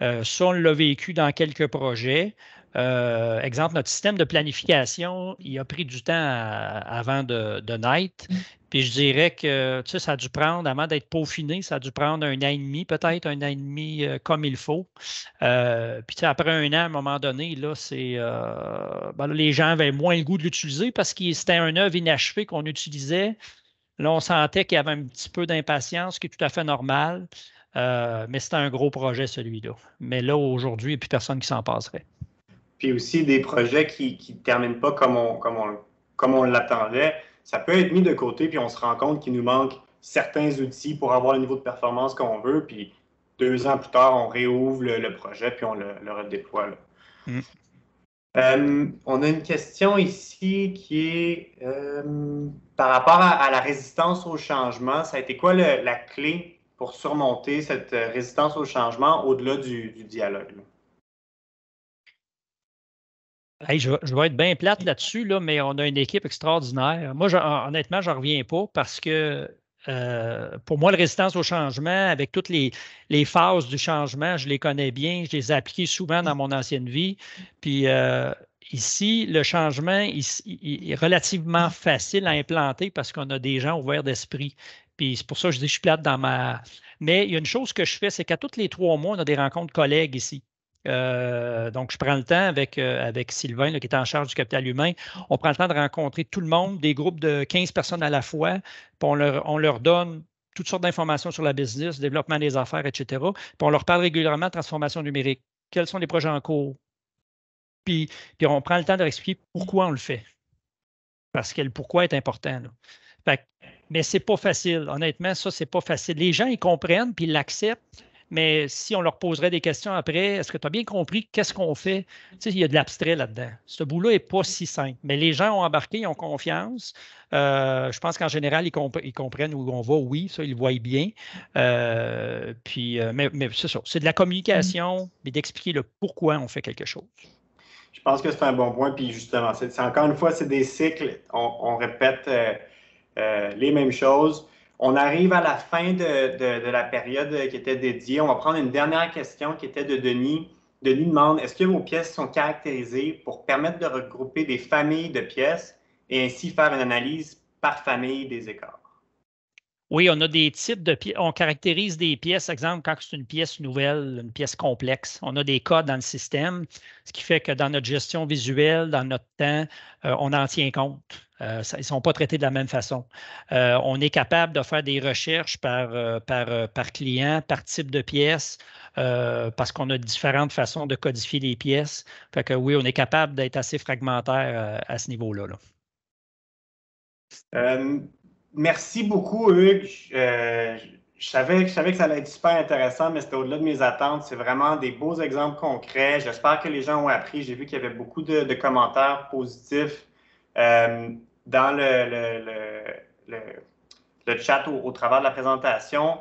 [SPEAKER 2] Euh, ça, on l'a vécu dans quelques projets. Euh, exemple, notre système de planification, il a pris du temps avant de, naître. Mm. Puis je dirais que tu ça a dû prendre, avant d'être peaufiné, ça a dû prendre un an et demi, peut-être un an et demi euh, comme il faut. Euh, puis après un an, à un moment donné, là, c'est ben les gens avaient moins le goût de l'utiliser parce que c'était un œuvre inachevé qu'on utilisait. Là, on sentait qu'il y avait un petit peu d'impatience, ce qui est tout à fait normal. mais c'était un gros projet, celui-là. Mais là, aujourd'hui, il n'y a plus personne qui s'en passerait
[SPEAKER 1] puis aussi des projets qui ne terminent pas comme on, comme on, l'attendait, ça peut être mis de côté, puis on se rend compte qu'il nous manque certains outils pour avoir le niveau de performance qu'on veut, puis deux ans plus tard, on réouvre le, projet, puis on le, redéploie. Mm. Euh, on a une question ici qui est euh, par rapport à, la résistance au changement. Ça a été quoi la clé pour surmonter cette euh, résistance au changement au-delà du, dialogue?
[SPEAKER 2] je, vais être bien plate là-dessus, mais on a une équipe extraordinaire. Moi, honnêtement, je n'en reviens pas parce que euh, pour moi, la résistance au changement, avec toutes les, phases du changement, je les connais bien, je les ai appliquées souvent dans mon ancienne vie. Puis euh, ici, le changement est relativement facile à implanter parce qu'on a des gens ouverts d'esprit. Puis c'est pour ça que je dis que je suis plate dans ma. Mais il y a une chose que je fais, c'est qu'à tous les trois mois, on a des rencontres collègues ici. Euh, donc, je prends le temps avec, euh, avec Sylvain, qui est en charge du capital humain. On prend le temps de rencontrer tout le monde, des groupes de 15 personnes à la fois, puis on leur, donne toutes sortes d'informations sur la business, développement des affaires, etc. Puis on leur parle régulièrement de transformation numérique. Quels sont les projets en cours? Puis, on prend le temps de leur expliquer pourquoi on le fait. Parce que le pourquoi est important. Mais ce mais c'est pas facile. Honnêtement, ça, ce n'est pas facile. Les gens, ils comprennent, puis ils l'acceptent, mais si on leur poserait des questions après, est-ce que tu as bien compris qu'est-ce qu'on fait? Tu sais, il y a de l'abstrait là-dedans. Ce bout-là n'est pas si simple. Mais les gens ont embarqué, ils ont confiance. Euh, je pense qu'en général, ils, comprennent où on va, oui, ça, ils le voient bien. Euh, euh, mais, c'est ça, c'est de la communication, mm. mais d'expliquer le pourquoi on fait quelque chose.
[SPEAKER 1] Je pense que c'est un bon point. Puis justement, c'est encore une fois, c'est des cycles. on répète les mêmes choses. On arrive à la fin de, la période qui était dédiée. On va prendre une dernière question qui était de Denis. Denis demande est-ce que vos pièces sont caractérisées pour permettre de regrouper des familles de pièces et ainsi faire une analyse par famille des écarts?
[SPEAKER 2] Oui, on a des types de pièces. On caractérise des pièces, exemple, quand c'est une pièce nouvelle, une pièce complexe. On a des codes dans le système, ce qui fait que dans notre gestion visuelle, dans notre temps, euh, on en tient compte. Euh, ils ne sont pas traités de la même façon. Euh, on est capable de faire des recherches par, euh, par, client, par type de pièce, parce qu'on a différentes façons de codifier les pièces. Fait que oui, on est capable d'être assez fragmentaire à ce niveau-là.
[SPEAKER 1] merci beaucoup, Hugues. Je, savais, que ça allait être super intéressant, mais c'était au-delà de mes attentes. C'est vraiment des beaux exemples concrets. J'espère que les gens ont appris. J'ai vu qu'il y avait beaucoup de, commentaires positifs dans le, chat au, travers de la présentation.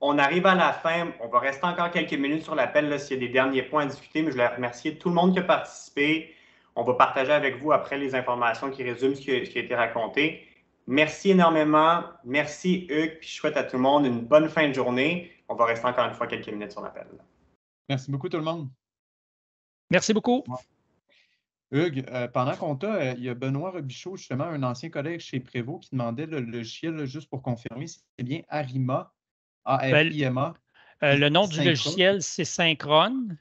[SPEAKER 1] On arrive à la fin. On va rester encore quelques minutes sur l'appel s'il y a des derniers points à discuter, mais je voulais remercier tout le monde qui a participé. On va partager avec vous après les informations qui résument ce qui, a été raconté. Merci énormément. Merci Hugues. Puis je souhaite à tout le monde une bonne fin de journée. On va rester encore une fois quelques minutes sur l'appel.
[SPEAKER 2] Merci beaucoup tout le monde. Merci beaucoup.
[SPEAKER 1] Hugues, euh, pendant qu'on t'a, euh, il y a Benoît Robichaud, justement, un ancien collègue chez Prévost, qui demandait le
[SPEAKER 2] logiciel, juste pour confirmer, c'est bien Arima, A-R-I-M-A. Ben, euh, le nom du logiciel, c'est Synchrone.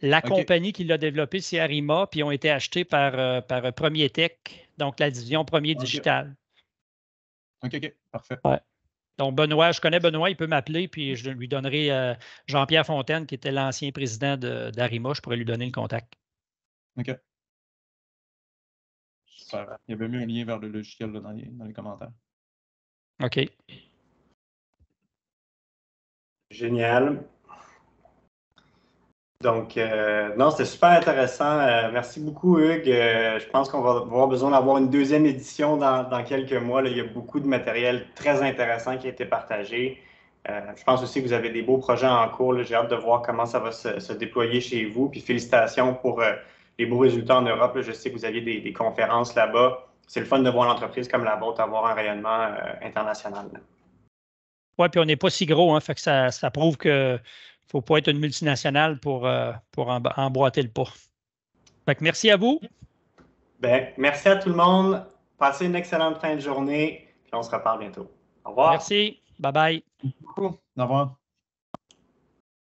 [SPEAKER 2] La compagnie qui l'a développé, c'est Arima, puis ont été achetés par, par Premier Tech, donc la division Premier Digital.
[SPEAKER 1] OK, OK, parfait.
[SPEAKER 2] Donc, Benoît, je connais Benoît, il peut m'appeler, puis je lui donnerai Jean-Pierre Fontaine, qui était l'ancien président d'Arima, je pourrais lui donner le contact. OK.
[SPEAKER 1] Il y avait mis un lien vers le logiciel dans, les, commentaires. OK. Génial. Donc, euh, non, c'était super intéressant. Euh, merci beaucoup, Hugues. Euh, je pense qu'on va avoir besoin d'avoir une deuxième édition dans, quelques mois. Il y a beaucoup de matériel très intéressant qui a été partagé. je pense aussi que vous avez des beaux projets en cours. J'ai hâte de voir comment ça va se, se déployer chez vous. Puis félicitations pour les beaux résultats en Europe. je sais que vous aviez des, conférences là-bas. C'est le fun de voir l'entreprise comme la vôtre avoir un rayonnement euh, international.
[SPEAKER 2] Oui, puis on n'est pas si gros, hein. fait que ça, ça prouve ne faut pas être une multinationale pour, euh, pour emboîter le pas. Fait que merci à vous.
[SPEAKER 1] Ben, merci à tout le monde. Passez une excellente fin de journée. Puis on se reparle bientôt.
[SPEAKER 2] Au revoir. Merci. Bye bye. Au revoir.